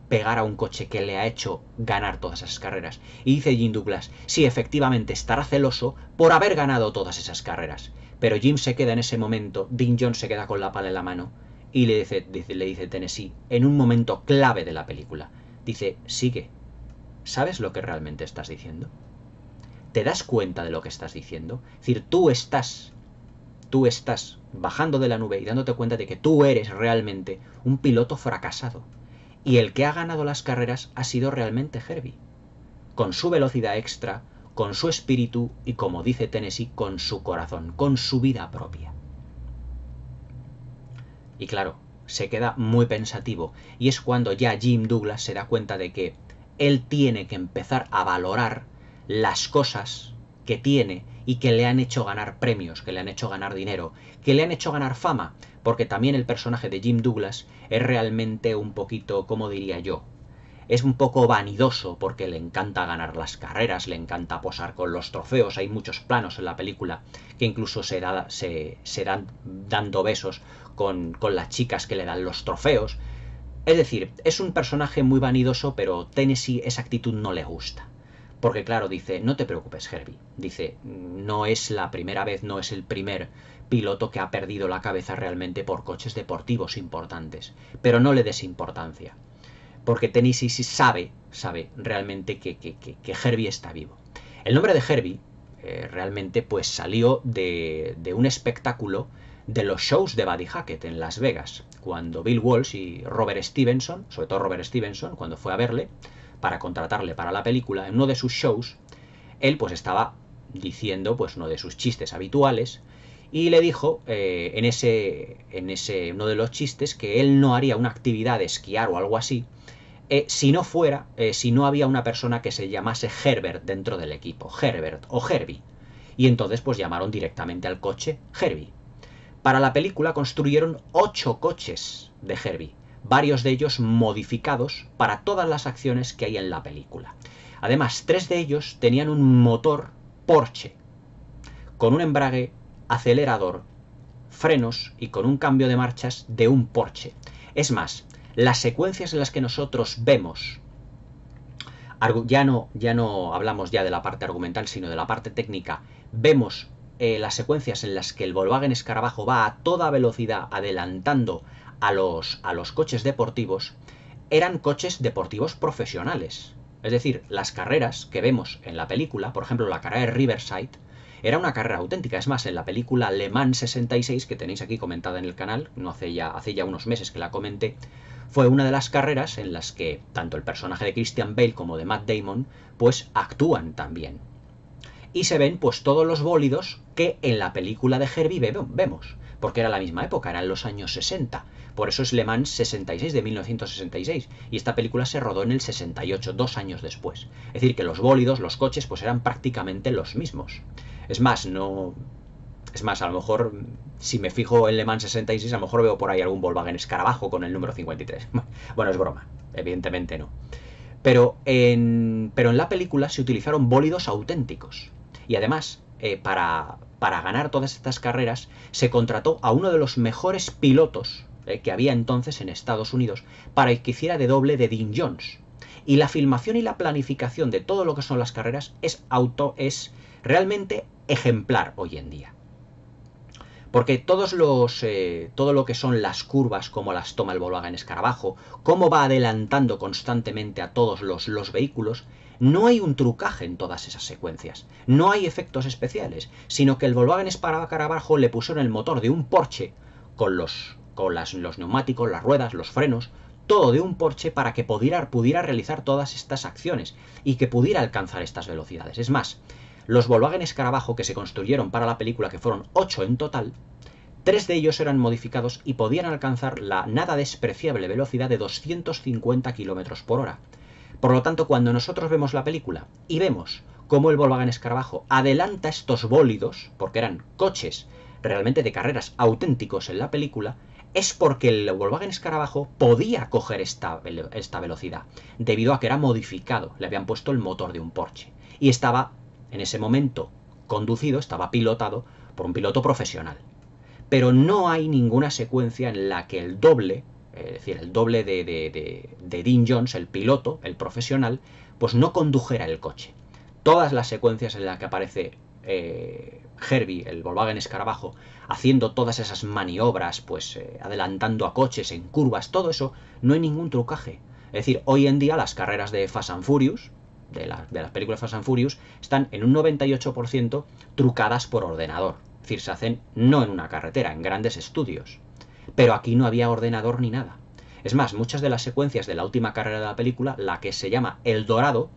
pegar a un coche que le ha hecho ganar todas esas carreras. Y dice Jim Douglas, sí, efectivamente estará celoso por haber ganado todas esas carreras. Pero Jim se queda en ese momento, Dean John se queda con la pala en la mano y le dice, le dice Tennessee, en un momento clave de la película, dice, sigue, ¿sabes lo que realmente estás diciendo? ¿Te das cuenta de lo que estás diciendo? Es decir, tú estás, tú estás bajando de la nube y dándote cuenta de que tú eres realmente un piloto fracasado y el que ha ganado las carreras ha sido realmente Herbie, con su velocidad extra, con su espíritu y, como dice Tennessee, con su corazón, con su vida propia. Y claro, se queda muy pensativo, y es cuando ya Jim Douglas se da cuenta de que él tiene que empezar a valorar las cosas que tiene y que le han hecho ganar premios, que le han hecho ganar dinero, que le han hecho ganar fama, porque también el personaje de Jim Douglas es realmente un poquito, como diría yo, es un poco vanidoso porque le encanta ganar las carreras, le encanta posar con los trofeos, hay muchos planos en la película que incluso se, dan dando besos con, con las chicas que le dan los trofeos. Es decir, es un personaje muy vanidoso, pero Tennessee esa actitud no le gusta. Porque claro, dice, no te preocupes, Herbie. Dice, no es la primera vez, no es el primer piloto que ha perdido la cabeza realmente por coches deportivos importantes. Pero no le des importancia. Porque Tennessee sabe, sabe realmente que, que, que, Herbie está vivo. El nombre de Herbie eh, realmente pues salió de, de un espectáculo de los shows de Buddy Hackett en Las Vegas, cuando Bill Walsh y Robert Stevenson, sobre todo Robert Stevenson, cuando fue a verle, para contratarle para la película, en uno de sus shows, él pues estaba diciendo pues uno de sus chistes habituales y le dijo eh, en ese en ese uno de los chistes que él no haría una actividad de esquiar o algo así eh, si no fuera eh, si no había una persona que se llamase Herbert dentro del equipo Herbert o Herbie y entonces pues llamaron directamente al coche Herbie para la película construyeron ocho coches de Herbie varios de ellos modificados para todas las acciones que hay en la película. Además, tres de ellos tenían un motor Porsche, con un embrague, acelerador, frenos y con un cambio de marchas de un Porsche. Es más, las secuencias en las que nosotros vemos, ya no, ya no hablamos ya de la parte argumental, sino de la parte técnica, vemos eh, las secuencias en las que el Volkswagen Escarabajo va a toda velocidad adelantando a los, coches deportivos eran coches deportivos profesionales. Es decir, las carreras que vemos en la película, por ejemplo la carrera de Riverside, era una carrera auténtica. Es más, en la película Le Mans 66, que tenéis aquí comentada en el canal, no hace ya, hace ya unos meses que la comenté, fue una de las carreras en las que tanto el personaje de Christian Bale como de Matt Damon, pues actúan también. Y se ven pues todos los bólidos que en la película de Herbie vemos, porque era la misma época, eran los años 60. Por eso es Le Mans 66 de 1966. Y esta película se rodó en el 68, dos años después. Es decir, que los bólidos, los coches, pues eran prácticamente los mismos. Es más, no. Es más, a lo mejor, si me fijo en Le Mans 66, a lo mejor veo por ahí algún Volkswagen escarabajo con el número 53. Bueno, es broma, evidentemente no. Pero en, pero en la película se utilizaron bólidos auténticos. Y además, eh, para, para ganar todas estas carreras, se contrató a uno de los mejores pilotos eh, que había entonces en Estados Unidos para el que hiciera de doble de Dean Jones. Y la filmación y la planificación de todo lo que son las carreras es auto es realmente ejemplar hoy en día. Porque todos los, eh, todo lo que son las curvas, como las toma el Volkswagen Escarabajo, cómo va adelantando constantemente a todos los, los vehículos, no hay un trucaje en todas esas secuencias. No hay efectos especiales, sino que el Volkswagen Escarabajo le pusieron el motor de un Porsche con los con los neumáticos, las ruedas, los frenos, todo de un Porsche para que pudiera, pudiera realizar todas estas acciones y que pudiera alcanzar estas velocidades. Es más, los Volkswagen Escarabajo que se construyeron para la película, que fueron 8 en total, Tres de ellos eran modificados y podían alcanzar la nada despreciable velocidad de 250 km por hora. Por lo tanto, cuando nosotros vemos la película y vemos cómo el Volkswagen Escarabajo adelanta estos bólidos, porque eran coches realmente de carreras auténticos en la película, es porque el Volkswagen Escarabajo podía coger esta, velocidad, debido a que era modificado, le habían puesto el motor de un Porsche. Y estaba, en ese momento, conducido, estaba pilotado por un piloto profesional. Pero no hay ninguna secuencia en la que el doble, es decir, el doble de, de, Dean Jones, el piloto, el profesional, pues no condujera el coche. Todas las secuencias en las que aparece eh, Herbie, el Volkswagen Escarabajo, haciendo todas esas maniobras, pues eh, adelantando a coches en curvas, todo eso, no hay ningún trucaje. Es decir, hoy en día las carreras de Fast and Furious, de, de las películas Fast and Furious, están en un 98% trucadas por ordenador. Es decir, se hacen no en una carretera, en grandes estudios. Pero aquí no había ordenador ni nada. Es más, muchas de las secuencias de la última carrera de la película, la que se llama El Dorado,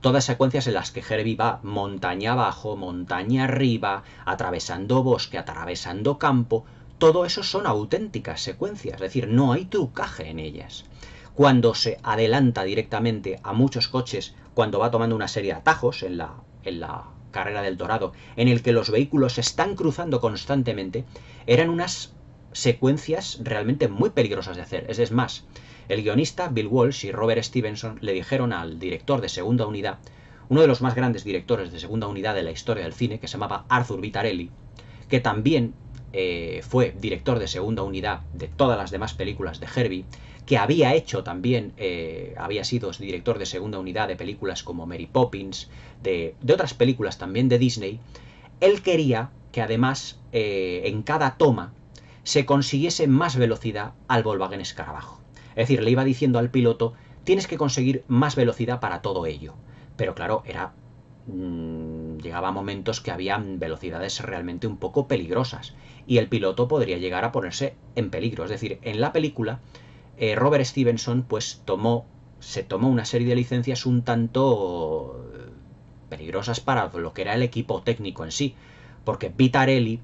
todas secuencias en las que Herbie va montaña abajo, montaña arriba, atravesando bosque, atravesando campo, todo eso son auténticas secuencias, es decir, no hay trucaje en ellas. Cuando se adelanta directamente a muchos coches, cuando va tomando una serie de atajos en la, en la carrera del Dorado, en el que los vehículos se están cruzando constantemente, eran unas secuencias realmente muy peligrosas de hacer. Es más, el guionista Bill Walsh y Robert Stevenson le dijeron al director de segunda unidad, uno de los más grandes directores de segunda unidad de la historia del cine, que se llamaba Arthur Vitarelli, que también eh, fue director de segunda unidad de todas las demás películas de Herbie, que había hecho también, eh, había sido director de segunda unidad de películas como Mary Poppins, de, otras películas también de Disney, él quería que además eh, en cada toma se consiguiese más velocidad al Volkswagen Escarabajo. Es decir, le iba diciendo al piloto, tienes que conseguir más velocidad para todo ello. Pero claro, era mm, llegaba momentos que había velocidades realmente un poco peligrosas y el piloto podría llegar a ponerse en peligro. Es decir, en la película eh, Robert Stevenson pues tomó se tomó una serie de licencias un tanto eh, peligrosas para lo que era el equipo técnico en sí, porque Vitarelli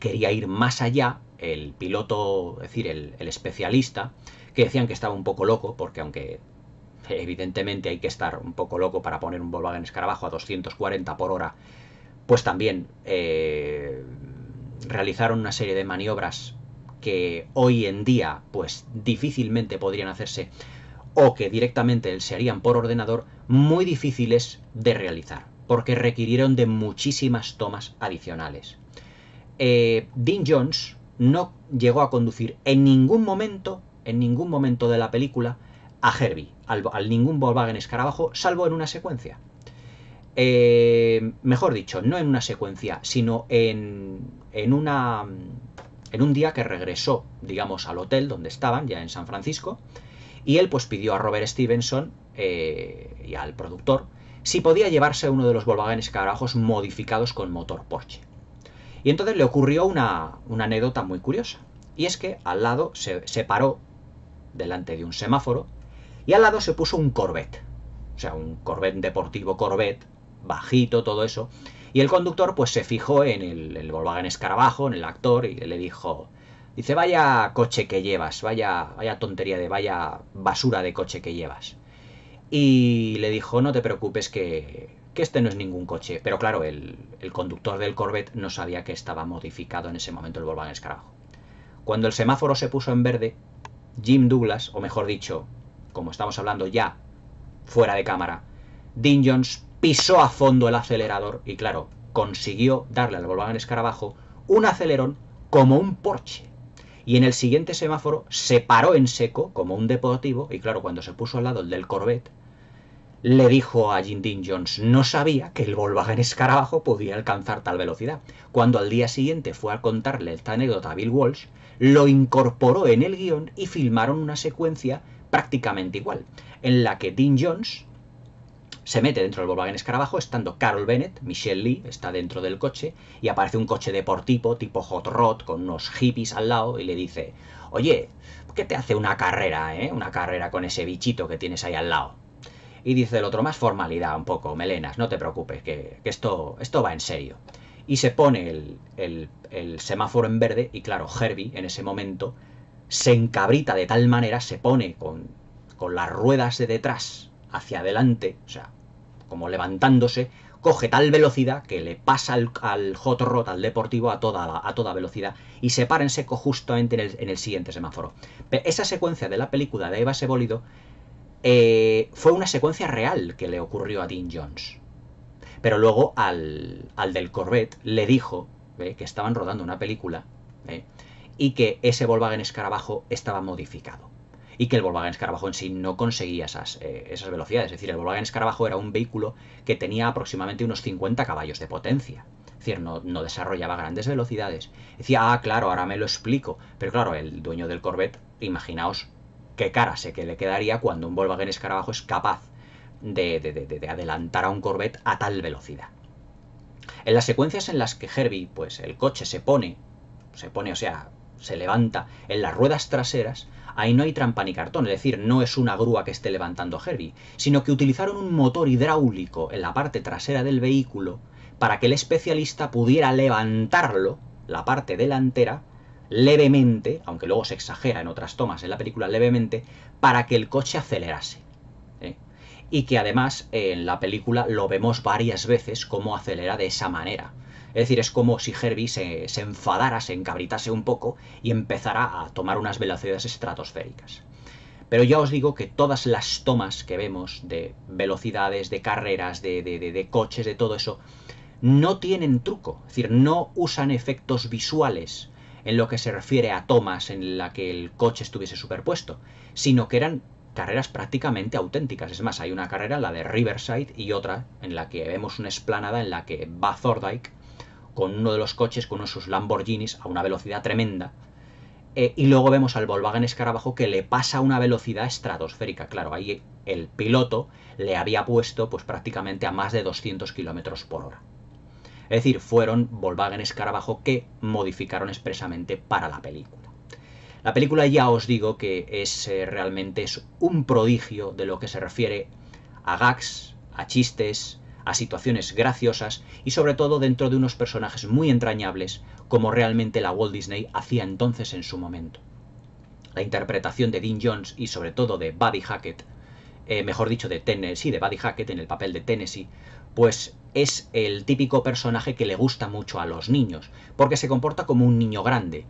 quería ir más allá, el piloto, es decir, el especialista, que decían que estaba un poco loco, porque aunque evidentemente hay que estar un poco loco para poner un en Escarabajo a 240 por hora, pues también eh, realizaron una serie de maniobras que hoy en día pues difícilmente podrían hacerse o que directamente se harían por ordenador muy difíciles de realizar porque requirieron de muchísimas tomas adicionales. Eh, Dean Jones no llegó a conducir en ningún momento en ningún momento de la película a Herbie, al, ningún Volkswagen escarabajo, salvo en una secuencia. Eh, mejor dicho, no en una secuencia, sino en, en, una, en un día que regresó, digamos, al hotel donde estaban, ya en San Francisco, y él pues pidió a Robert Stevenson eh, y al productor si podía llevarse uno de los Volkswagen escarabajos modificados con motor Porsche. Y entonces le ocurrió una, anécdota muy curiosa. Y es que al lado se, se, paró delante de un semáforo, y al lado se puso un Corvette, o sea, un Corvette deportivo Corvette, bajito, todo eso, y el conductor pues se fijó en el, Volkswagen Escarabajo, en el actor, y le dijo, dice, vaya coche que llevas, vaya, vaya tontería de, vaya basura de coche que llevas. Y le dijo, no te preocupes que, que este no es ningún coche. Pero claro, el, el, conductor del Corvette no sabía que estaba modificado en ese momento el Volkswagen Escarabajo. Cuando el semáforo se puso en verde, Jim Douglas, o mejor dicho, como estamos hablando ya fuera de cámara, Dean Jones pisó a fondo el acelerador y claro, consiguió darle al Volkswagen Escarabajo un acelerón como un Porsche. Y en el siguiente semáforo se paró en seco como un deportivo y claro, cuando se puso al lado el del Corvette, le dijo a Jim Dean Jones, no sabía que el Volkswagen Escarabajo podía alcanzar tal velocidad. Cuando al día siguiente fue a contarle esta anécdota a Bill Walsh, lo incorporó en el guión y filmaron una secuencia prácticamente igual, en la que Dean Jones se mete dentro del Volkswagen Escarabajo, estando Carol Bennett, Michelle Lee, está dentro del coche, y aparece un coche deportivo tipo Hot Rod con unos hippies al lado y le dice, oye, ¿qué te hace una carrera, eh? Una carrera con ese bichito que tienes ahí al lado. Y dice el otro, más formalidad un poco, melenas, no te preocupes, que, esto, esto va en serio y se pone el, semáforo en verde y claro, Herbie en ese momento se encabrita de tal manera, se pone con, con las ruedas de detrás hacia adelante, o sea, como levantándose, coge tal velocidad que le pasa al, hot rod, al deportivo, a toda, a toda velocidad y se para en seco justamente en el, siguiente semáforo. Esa secuencia de la película de Eva Sebolido eh, fue una secuencia real que le ocurrió a Dean Jones. Pero luego al, al del Corvette le dijo que estaban rodando una película y que ese Volkswagen Escarabajo estaba modificado. Y que el Volkswagen Escarabajo en sí no conseguía esas, eh, esas velocidades. Es decir, el Volkswagen Escarabajo era un vehículo que tenía aproximadamente unos 50 caballos de potencia. Es decir, no, no, desarrollaba grandes velocidades. Decía, ah, claro, ahora me lo explico. Pero claro, el dueño del Corvette, imaginaos qué cara sé que le quedaría cuando un Volkswagen Escarabajo es capaz de, adelantar a un Corvette a tal velocidad. En las secuencias en las que Herbie, pues el coche se pone, se pone, o sea, se levanta en las ruedas traseras, ahí no hay trampa ni cartón, es decir, no es una grúa que esté levantando Herbie, sino que utilizaron un motor hidráulico en la parte trasera del vehículo para que el especialista pudiera levantarlo, la parte delantera, levemente, aunque luego se exagera en otras tomas en la película levemente, para que el coche acelerase y que además eh, en la película lo vemos varias veces cómo acelera de esa manera. Es decir, es como si Herbie se, enfadara, se encabritase un poco y empezara a tomar unas velocidades estratosféricas. Pero ya os digo que todas las tomas que vemos de velocidades, de carreras, de, de, de, coches, de todo eso, no tienen truco. Es decir, no usan efectos visuales en lo que se refiere a tomas en la que el coche estuviese superpuesto, sino que eran carreras prácticamente auténticas. Es más, hay una carrera, la de Riverside, y otra en la que vemos una esplanada en la que va Thorndike con uno de los coches, con uno de sus Lamborghinis, a una velocidad tremenda. Eh, y luego vemos al Volkswagen Escarabajo que le pasa a una velocidad estratosférica. Claro, ahí el piloto le había puesto pues prácticamente a más de 200 kilómetros por hora. Es decir, fueron Volkswagen Escarabajo que modificaron expresamente para la película. La película ya os digo que es eh, realmente es un prodigio de lo que se refiere a gags, a chistes, a situaciones graciosas y sobre todo dentro de unos personajes muy entrañables como realmente la Walt Disney hacía entonces en su momento. La interpretación de Dean Jones y sobre todo de Buddy Hackett, eh, mejor dicho de Tennessee, de Buddy Hackett en el papel de Tennessee, pues es el típico personaje que le gusta mucho a los niños, porque se comporta como un niño grande,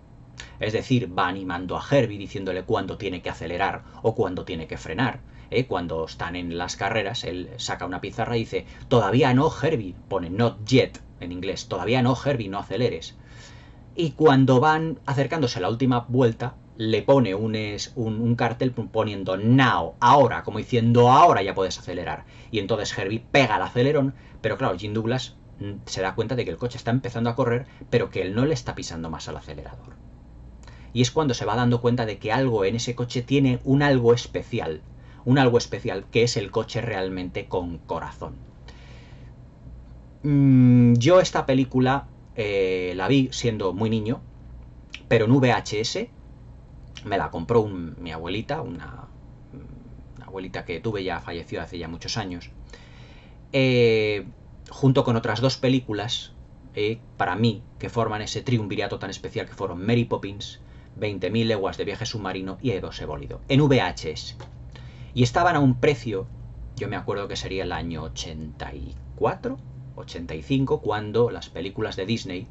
es decir, va animando a Herbie diciéndole cuándo tiene que acelerar o cuándo tiene que frenar. ¿eh? Cuando están en las carreras, él saca una pizarra y dice, todavía no, Herbie, pone not yet en inglés, todavía no, Herbie, no aceleres. Y cuando van acercándose a la última vuelta, le pone un, un, cartel poniendo now, ahora, como diciendo ahora ya puedes acelerar. Y entonces Herbie pega el acelerón, pero claro, Jim Douglas mm, se da cuenta de que el coche está empezando a correr, pero que él no le está pisando más al acelerador y es cuando se va dando cuenta de que algo en ese coche tiene un algo especial, un algo especial que es el coche realmente con corazón. Mm, yo esta película eh, la vi siendo muy niño, pero en VHS me la compró mi abuelita, una, abuelita que tuve ya falleció hace ya muchos años, eh, junto con otras dos películas eh, para mí que forman ese triunvirato tan especial que fueron Mary Poppins 20.000 leguas de viaje submarino y E2 en VHS. Y estaban a un precio, yo me acuerdo que sería el año 84, 85, cuando las películas de Disney,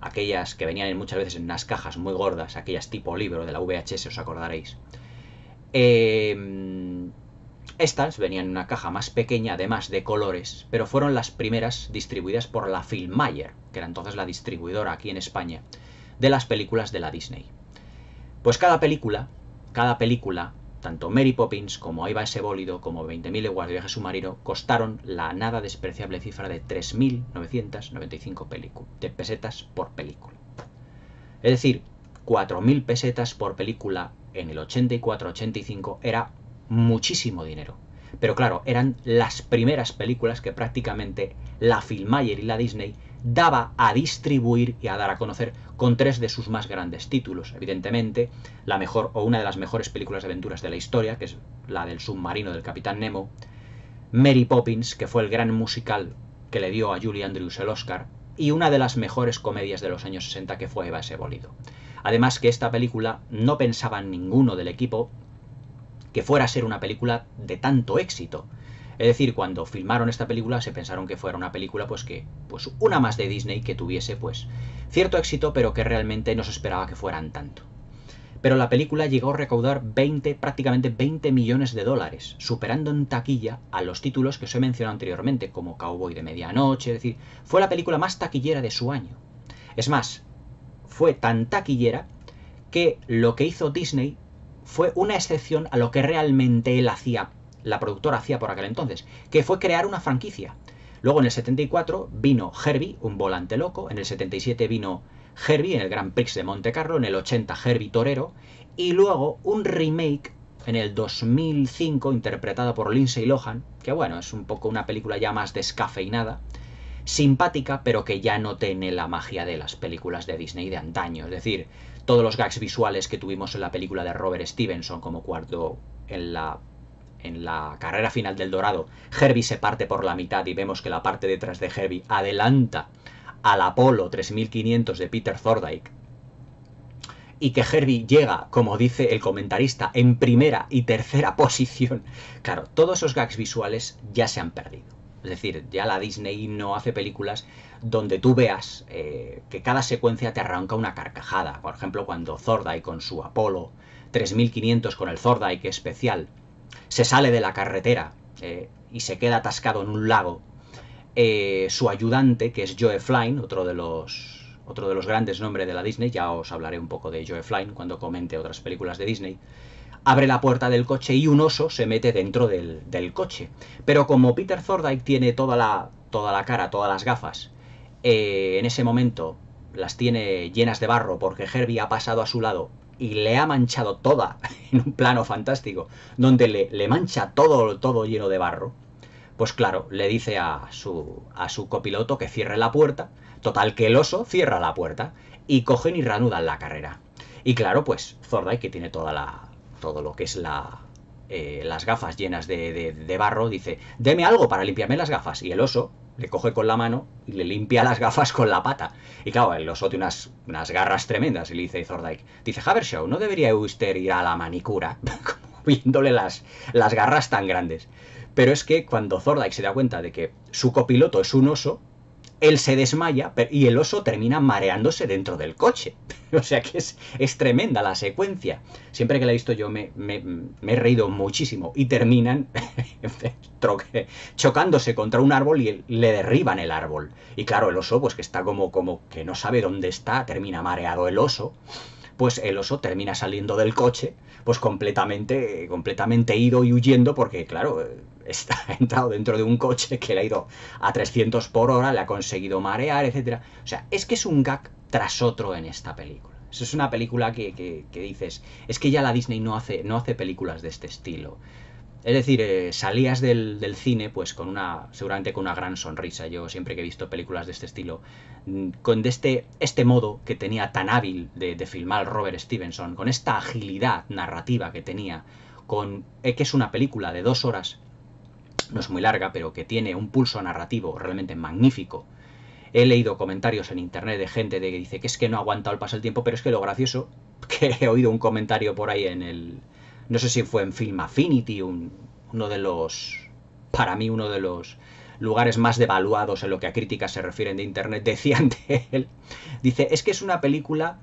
aquellas que venían muchas veces en unas cajas muy gordas, aquellas tipo libro de la VHS, os acordaréis, em, estas venían en una caja más pequeña, además de colores, pero fueron las primeras distribuidas por la Mayer, que era entonces la distribuidora aquí en España, de las películas de la Disney. Pues cada película, cada película, tanto Mary Poppins como Ahí va ese bólido, como 20.000 leguas de viaje Marino, costaron la nada despreciable cifra de 3.995 pesetas por película. Es decir, 4.000 pesetas por película en el 84-85 era muchísimo dinero. Pero claro, eran las primeras películas que prácticamente la Filmayer y la Disney daba a distribuir y a dar a conocer con tres de sus más grandes títulos. Evidentemente, la mejor o una de las mejores películas de aventuras de la historia, que es la del submarino del Capitán Nemo, Mary Poppins, que fue el gran musical que le dio a Julie Andrews el Oscar, y una de las mejores comedias de los años 60 que fue Eva ese bolido. Además que esta película no pensaba ninguno del equipo que fuera a ser una película de tanto éxito. Es decir, cuando filmaron esta película se pensaron que fuera una película pues que pues una más de Disney que tuviese pues cierto éxito, pero que realmente no se esperaba que fueran tanto. Pero la película llegó a recaudar 20, prácticamente 20 millones de dólares, superando en taquilla a los títulos que os he mencionado anteriormente, como Cowboy de Medianoche, es decir, fue la película más taquillera de su año. Es más, fue tan taquillera que lo que hizo Disney fue una excepción a lo que realmente él hacía la productora hacía por aquel entonces, que fue crear una franquicia. Luego en el 74 vino Herbie, un volante loco, en el 77 vino Herbie en el Grand Prix de Monte Carlo, en el 80 Herbie Torero, y luego un remake en el 2005 interpretada por Lindsay Lohan, que bueno, es un poco una película ya más descafeinada, simpática, pero que ya no tiene la magia de las películas de Disney de antaño, es decir, todos los gags visuales que tuvimos en la película de Robert Stevenson, como cuarto en la en la carrera final del Dorado, Herbie se parte por la mitad y vemos que la parte detrás de Herbie adelanta al Apolo 3500 de Peter Thorndike. Y que Herbie llega, como dice el comentarista, en primera y tercera posición. Claro, todos esos gags visuales ya se han perdido. Es decir, ya la Disney no hace películas donde tú veas eh, que cada secuencia te arranca una carcajada. Por ejemplo, cuando Thorndike con su Apolo 3500 con el Thorndike especial se sale de la carretera eh, y se queda atascado en un lago, eh, su ayudante, que es Joe Flynn, otro de los otro de los grandes nombres de la Disney, ya os hablaré un poco de Joe Flynn cuando comente otras películas de Disney, abre la puerta del coche y un oso se mete dentro del, coche. Pero como Peter Thorndike tiene toda la, toda la cara, todas las gafas, eh, en ese momento las tiene llenas de barro porque Herbie ha pasado a su lado y le ha manchado toda en un plano fantástico, donde le, mancha todo, todo lleno de barro, pues claro, le dice a su, a su copiloto que cierre la puerta, total que el oso cierra la puerta y cogen y ranudan la carrera. Y claro, pues Zordai, que tiene toda la, todo lo que es la, eh, las gafas llenas de, de, de barro, dice, deme algo para limpiarme las gafas. Y el oso le coge con la mano y le limpia las gafas con la pata. Y claro, el oso tiene unas, unas garras tremendas, y le dice Thorndike, dice, Habershaw, ¿no debería usted ir a la manicura? Como viéndole las, las garras tan grandes. Pero es que cuando zordike se da cuenta de que su copiloto es un oso, él se desmaya y el oso termina mareándose dentro del coche. O sea que es, es tremenda la secuencia. Siempre que la he visto yo me, he reído muchísimo y terminan chocándose contra un árbol y le derriban el árbol. Y claro, el oso pues que está como, como que no sabe dónde está, termina mareado el oso pues el oso termina saliendo del coche, pues completamente, completamente ido y huyendo, porque claro, está entrado dentro de un coche que le ha ido a 300 por hora, le ha conseguido marear, etc. O sea, es que es un gag tras otro en esta película. Es una película que, que, dices, es que ya la Disney no hace, no hace películas de este estilo. Es decir, eh, salías del, cine pues con una, seguramente con una gran sonrisa. Yo siempre que he visto películas de este estilo, mm, con este, este modo que tenía tan hábil de, filmar Robert Stevenson, con esta agilidad narrativa que tenía, con eh, que es una película de dos horas no es muy larga, pero que tiene un pulso narrativo realmente magnífico. He leído comentarios en internet de gente de que dice que es que no ha aguantado el paso del tiempo, pero es que lo gracioso, que he oído un comentario por ahí en el... No sé si fue en Film Affinity, uno de los... Para mí uno de los lugares más devaluados en lo que a críticas se refieren de internet, decían de él. Dice, es que es una película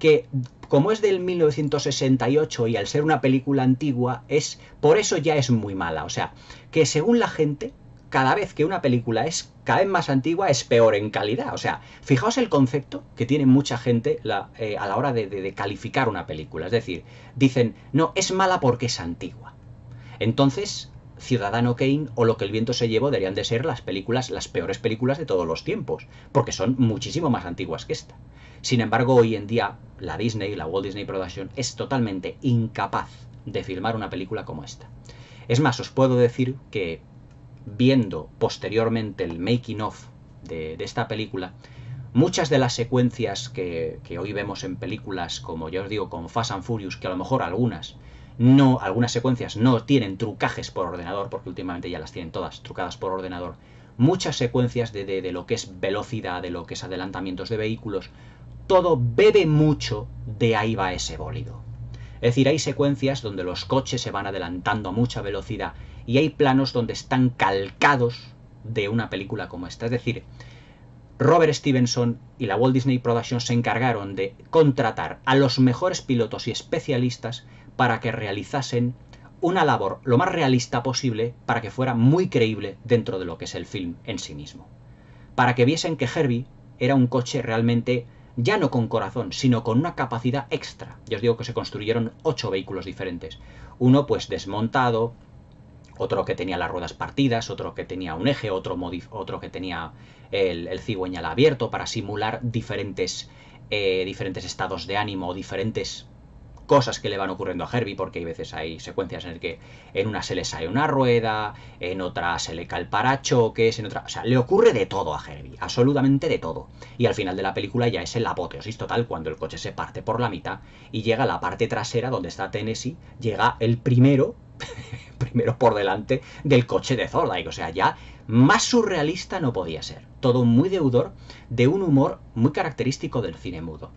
que como es del 1968 y al ser una película antigua, es por eso ya es muy mala. O sea, que según la gente, cada vez que una película es cada vez más antigua, es peor en calidad. O sea, fijaos el concepto que tiene mucha gente eh, a la hora de calificar una película. Es decir, dicen, no, es mala porque es antigua. Entonces, Ciudadano Kane o Lo que el viento se llevó deberían de ser las películas, las peores películas de todos los tiempos, porque son muchísimo más antiguas que esta. Sin embargo, hoy en día la Disney, la Walt Disney Production, es totalmente incapaz de filmar una película como esta. Es más, os puedo decir que viendo posteriormente el making of de, esta película, muchas de las secuencias que, hoy vemos en películas, como ya os digo, con Fast and Furious, que a lo mejor algunas no, algunas secuencias no tienen trucajes por ordenador, porque últimamente ya las tienen todas trucadas por ordenador. Muchas secuencias de, de, lo que es velocidad, de lo que es adelantamientos de vehículos, todo bebe mucho de ahí va ese bólido. Es decir, hay secuencias donde los coches se van adelantando a mucha velocidad y hay planos donde están calcados de una película como esta. Es decir, Robert Stevenson y la Walt Disney Productions se encargaron de contratar a los mejores pilotos y especialistas para que realizasen una labor lo más realista posible para que fuera muy creíble dentro de lo que es el film en sí mismo. Para que viesen que Herbie era un coche realmente ya no con corazón, sino con una capacidad extra. Yo os digo que se construyeron ocho vehículos diferentes. Uno pues desmontado, otro que tenía las ruedas partidas, otro que tenía un eje, otro, otro que tenía el, cigüeñal abierto para simular diferentes, eh, diferentes estados de ánimo o diferentes cosas que le van ocurriendo a Herbie, porque hay veces hay secuencias en las que en una se le sale una rueda, en otra se le cae el es en otra. O sea, le ocurre de todo a Herbie, absolutamente de todo. Y al final de la película ya es el apoteosis total cuando el coche se parte por la mitad y llega a la parte trasera donde está Tennessee, llega el primero. primero por delante del coche de Zorda. O sea, ya más surrealista no podía ser. Todo muy deudor de un humor muy característico del cine mudo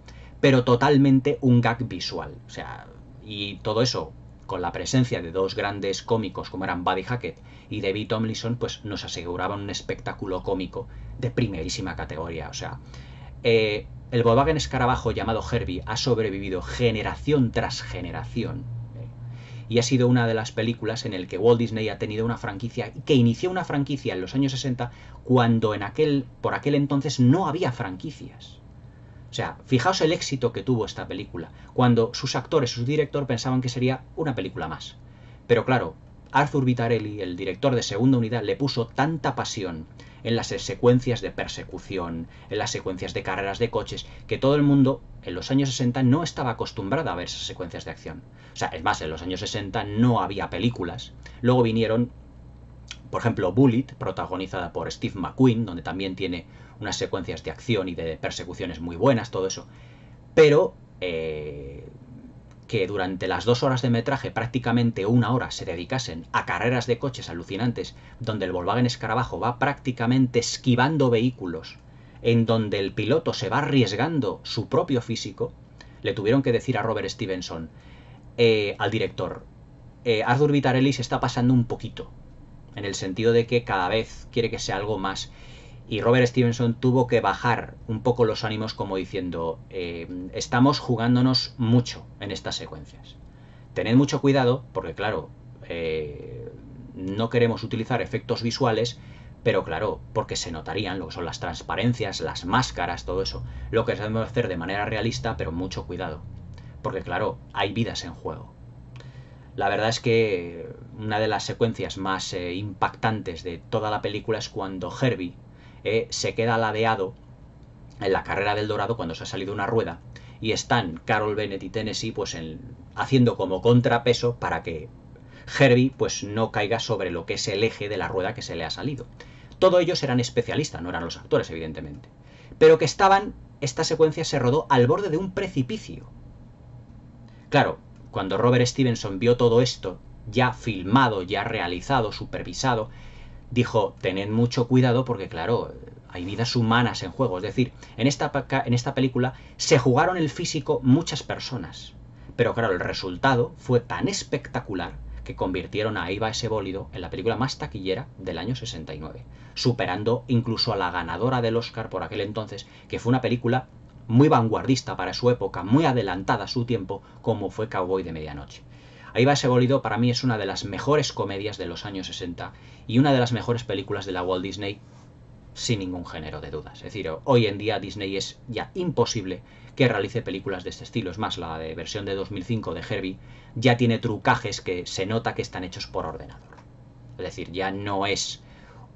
pero totalmente un gag visual. O sea, y todo eso con la presencia de dos grandes cómicos como eran Buddy Hackett y David Tomlinson, pues nos aseguraban un espectáculo cómico de primerísima categoría. O sea, eh, el Volkswagen escarabajo llamado Herbie ha sobrevivido generación tras generación eh, y ha sido una de las películas en el que Walt Disney ha tenido una franquicia que inició una franquicia en los años 60 cuando en aquel por aquel entonces no había franquicias. O sea, fijaos el éxito que tuvo esta película, cuando sus actores, su director pensaban que sería una película más. Pero claro, Arthur Vitarelli, el director de segunda unidad, le puso tanta pasión en las secuencias de persecución, en las secuencias de carreras de coches, que todo el mundo en los años 60 no estaba acostumbrado a ver esas secuencias de acción. O sea, es más, en los años 60 no había películas. Luego vinieron, por ejemplo, Bullet, protagonizada por Steve McQueen, donde también tiene unas secuencias de acción y de persecuciones muy buenas, todo eso. Pero eh, que durante las dos horas de metraje, prácticamente una hora, se dedicasen a carreras de coches alucinantes, donde el Volkswagen Escarabajo va prácticamente esquivando vehículos, en donde el piloto se va arriesgando su propio físico, le tuvieron que decir a Robert Stevenson, eh, al director, eh, Arthur Vitarelli se está pasando un poquito, en el sentido de que cada vez quiere que sea algo más. Y Robert Stevenson tuvo que bajar un poco los ánimos como diciendo, eh, estamos jugándonos mucho en estas secuencias. Tened mucho cuidado, porque claro, eh, no queremos utilizar efectos visuales, pero claro, porque se notarían lo que son las transparencias, las máscaras, todo eso. Lo que sabemos hacer de manera realista, pero mucho cuidado. Porque claro, hay vidas en juego. La verdad es que una de las secuencias más eh, impactantes de toda la película es cuando Herbie eh, se queda ladeado en la carrera del Dorado cuando se ha salido una rueda y están Carol Bennett y Tennessee pues en, haciendo como contrapeso para que Herbie pues no caiga sobre lo que es el eje de la rueda que se le ha salido. Todos ellos eran especialistas, no eran los actores evidentemente, pero que estaban esta secuencia se rodó al borde de un precipicio. Claro, cuando Robert Stevenson vio todo esto, ya filmado, ya realizado, supervisado, dijo, tened mucho cuidado porque claro, hay vidas humanas en juego. Es decir, en esta, en esta película se jugaron el físico muchas personas. Pero claro, el resultado fue tan espectacular que convirtieron a Iva ese bólido en la película más taquillera del año 69, superando incluso a la ganadora del Oscar por aquel entonces, que fue una película muy vanguardista para su época, muy adelantada a su tiempo, como fue Cowboy de Medianoche. Ahí va ese bólido, para mí es una de las mejores comedias de los años 60 y una de las mejores películas de la Walt Disney sin ningún género de dudas. Es decir, hoy en día Disney es ya imposible que realice películas de este estilo. Es más, la de versión de 2005 de Herbie ya tiene trucajes que se nota que están hechos por ordenador. Es decir, ya no es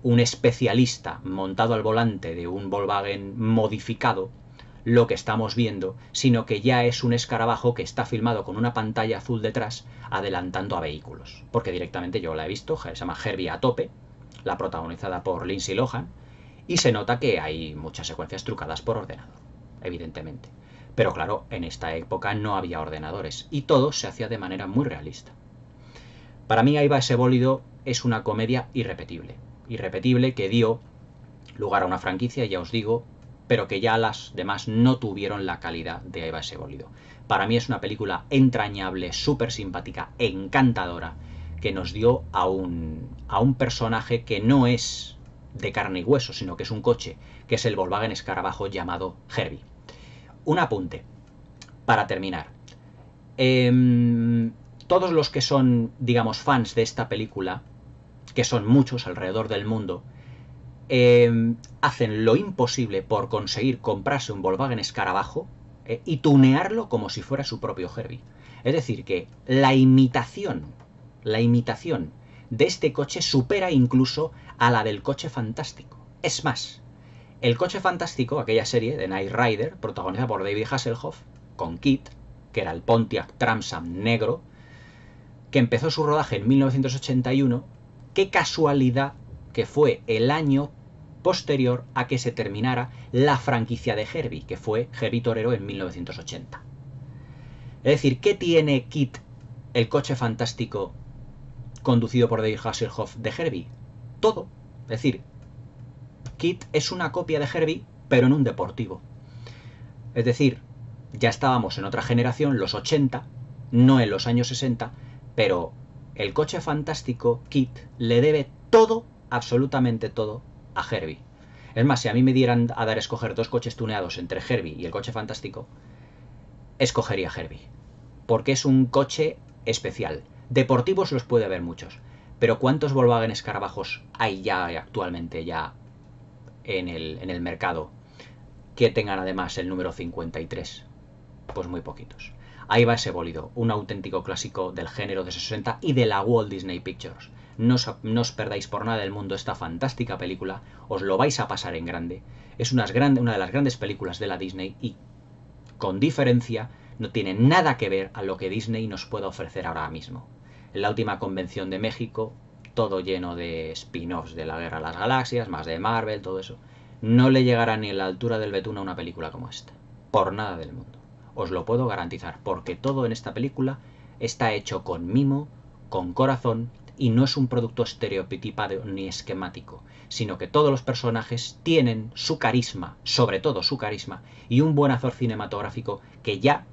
un especialista montado al volante de un Volkswagen modificado lo que estamos viendo, sino que ya es un escarabajo que está filmado con una pantalla azul detrás, adelantando a vehículos. Porque directamente yo la he visto, se llama Herbie a tope, la protagonizada por Lindsay Lohan, y se nota que hay muchas secuencias trucadas por ordenador, evidentemente. Pero claro, en esta época no había ordenadores y todo se hacía de manera muy realista. Para mí, Ahí va ese bólido es una comedia irrepetible. Irrepetible que dio lugar a una franquicia, ya os digo, pero que ya las demás no tuvieron la calidad de Eva bolido. Para mí es una película entrañable, súper simpática, encantadora, que nos dio a un, a un personaje que no es de carne y hueso, sino que es un coche, que es el Volkswagen Escarabajo llamado Herbie. Un apunte, para terminar. Em, todos los que son, digamos, fans de esta película, que son muchos alrededor del mundo, Em, hacen lo imposible por conseguir comprarse un Volkswagen Escarabajo eh, y tunearlo como si fuera su propio Herbie. Es decir, que la imitación, la imitación de este coche supera incluso a la del coche fantástico. Es más, el coche fantástico, aquella serie de Night Rider, protagonizada por David Hasselhoff, con Kit, que era el Pontiac Tramsam negro, que empezó su rodaje en 1981, qué casualidad que fue el año posterior a que se terminara la franquicia de Herbie, que fue Herbie Torero en 1980. Es decir, ¿qué tiene Kit, el coche fantástico conducido por David Hasselhoff de Herbie? Todo. Es decir, Kit es una copia de Herbie, pero en un deportivo. Es decir, ya estábamos en otra generación, los 80, no en los años 60, pero el coche fantástico, Kit, le debe todo, absolutamente todo, a Herbie. Es más, si a mí me dieran a dar a escoger dos coches tuneados entre Herbie y el coche fantástico, escogería Herbie. Porque es un coche especial. Deportivos los puede haber muchos. Pero ¿cuántos Volkswagen escarabajos hay ya actualmente ya en el, en el mercado que tengan además el número 53? Pues muy poquitos. Ahí va ese bólido, un auténtico clásico del género de 60 y de la Walt Disney Pictures. No os, perdáis por nada del mundo esta fantástica película, os lo vais a pasar en grande. Es una, de las grandes películas de la Disney y, con diferencia, no tiene nada que ver a lo que Disney nos pueda ofrecer ahora mismo. En la última convención de México, todo lleno de spin-offs de la Guerra a las Galaxias, más de Marvel, todo eso, no le llegará ni a la altura del betún a una película como esta. Por nada del mundo. Os lo puedo garantizar, porque todo en esta película está hecho con mimo, con corazón y no es un producto estereotipado ni esquemático, sino que todos los personajes tienen su carisma, sobre todo su carisma, y un buen azor cinematográfico que ya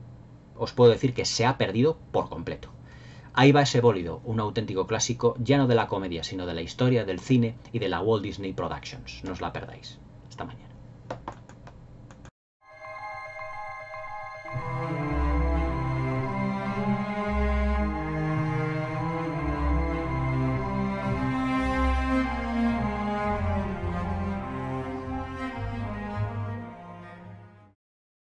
os puedo decir que se ha perdido por completo. Ahí va ese bólido, un auténtico clásico, ya no de la comedia, sino de la historia, del cine y de la Walt Disney Productions. No os la perdáis. Hasta mañana.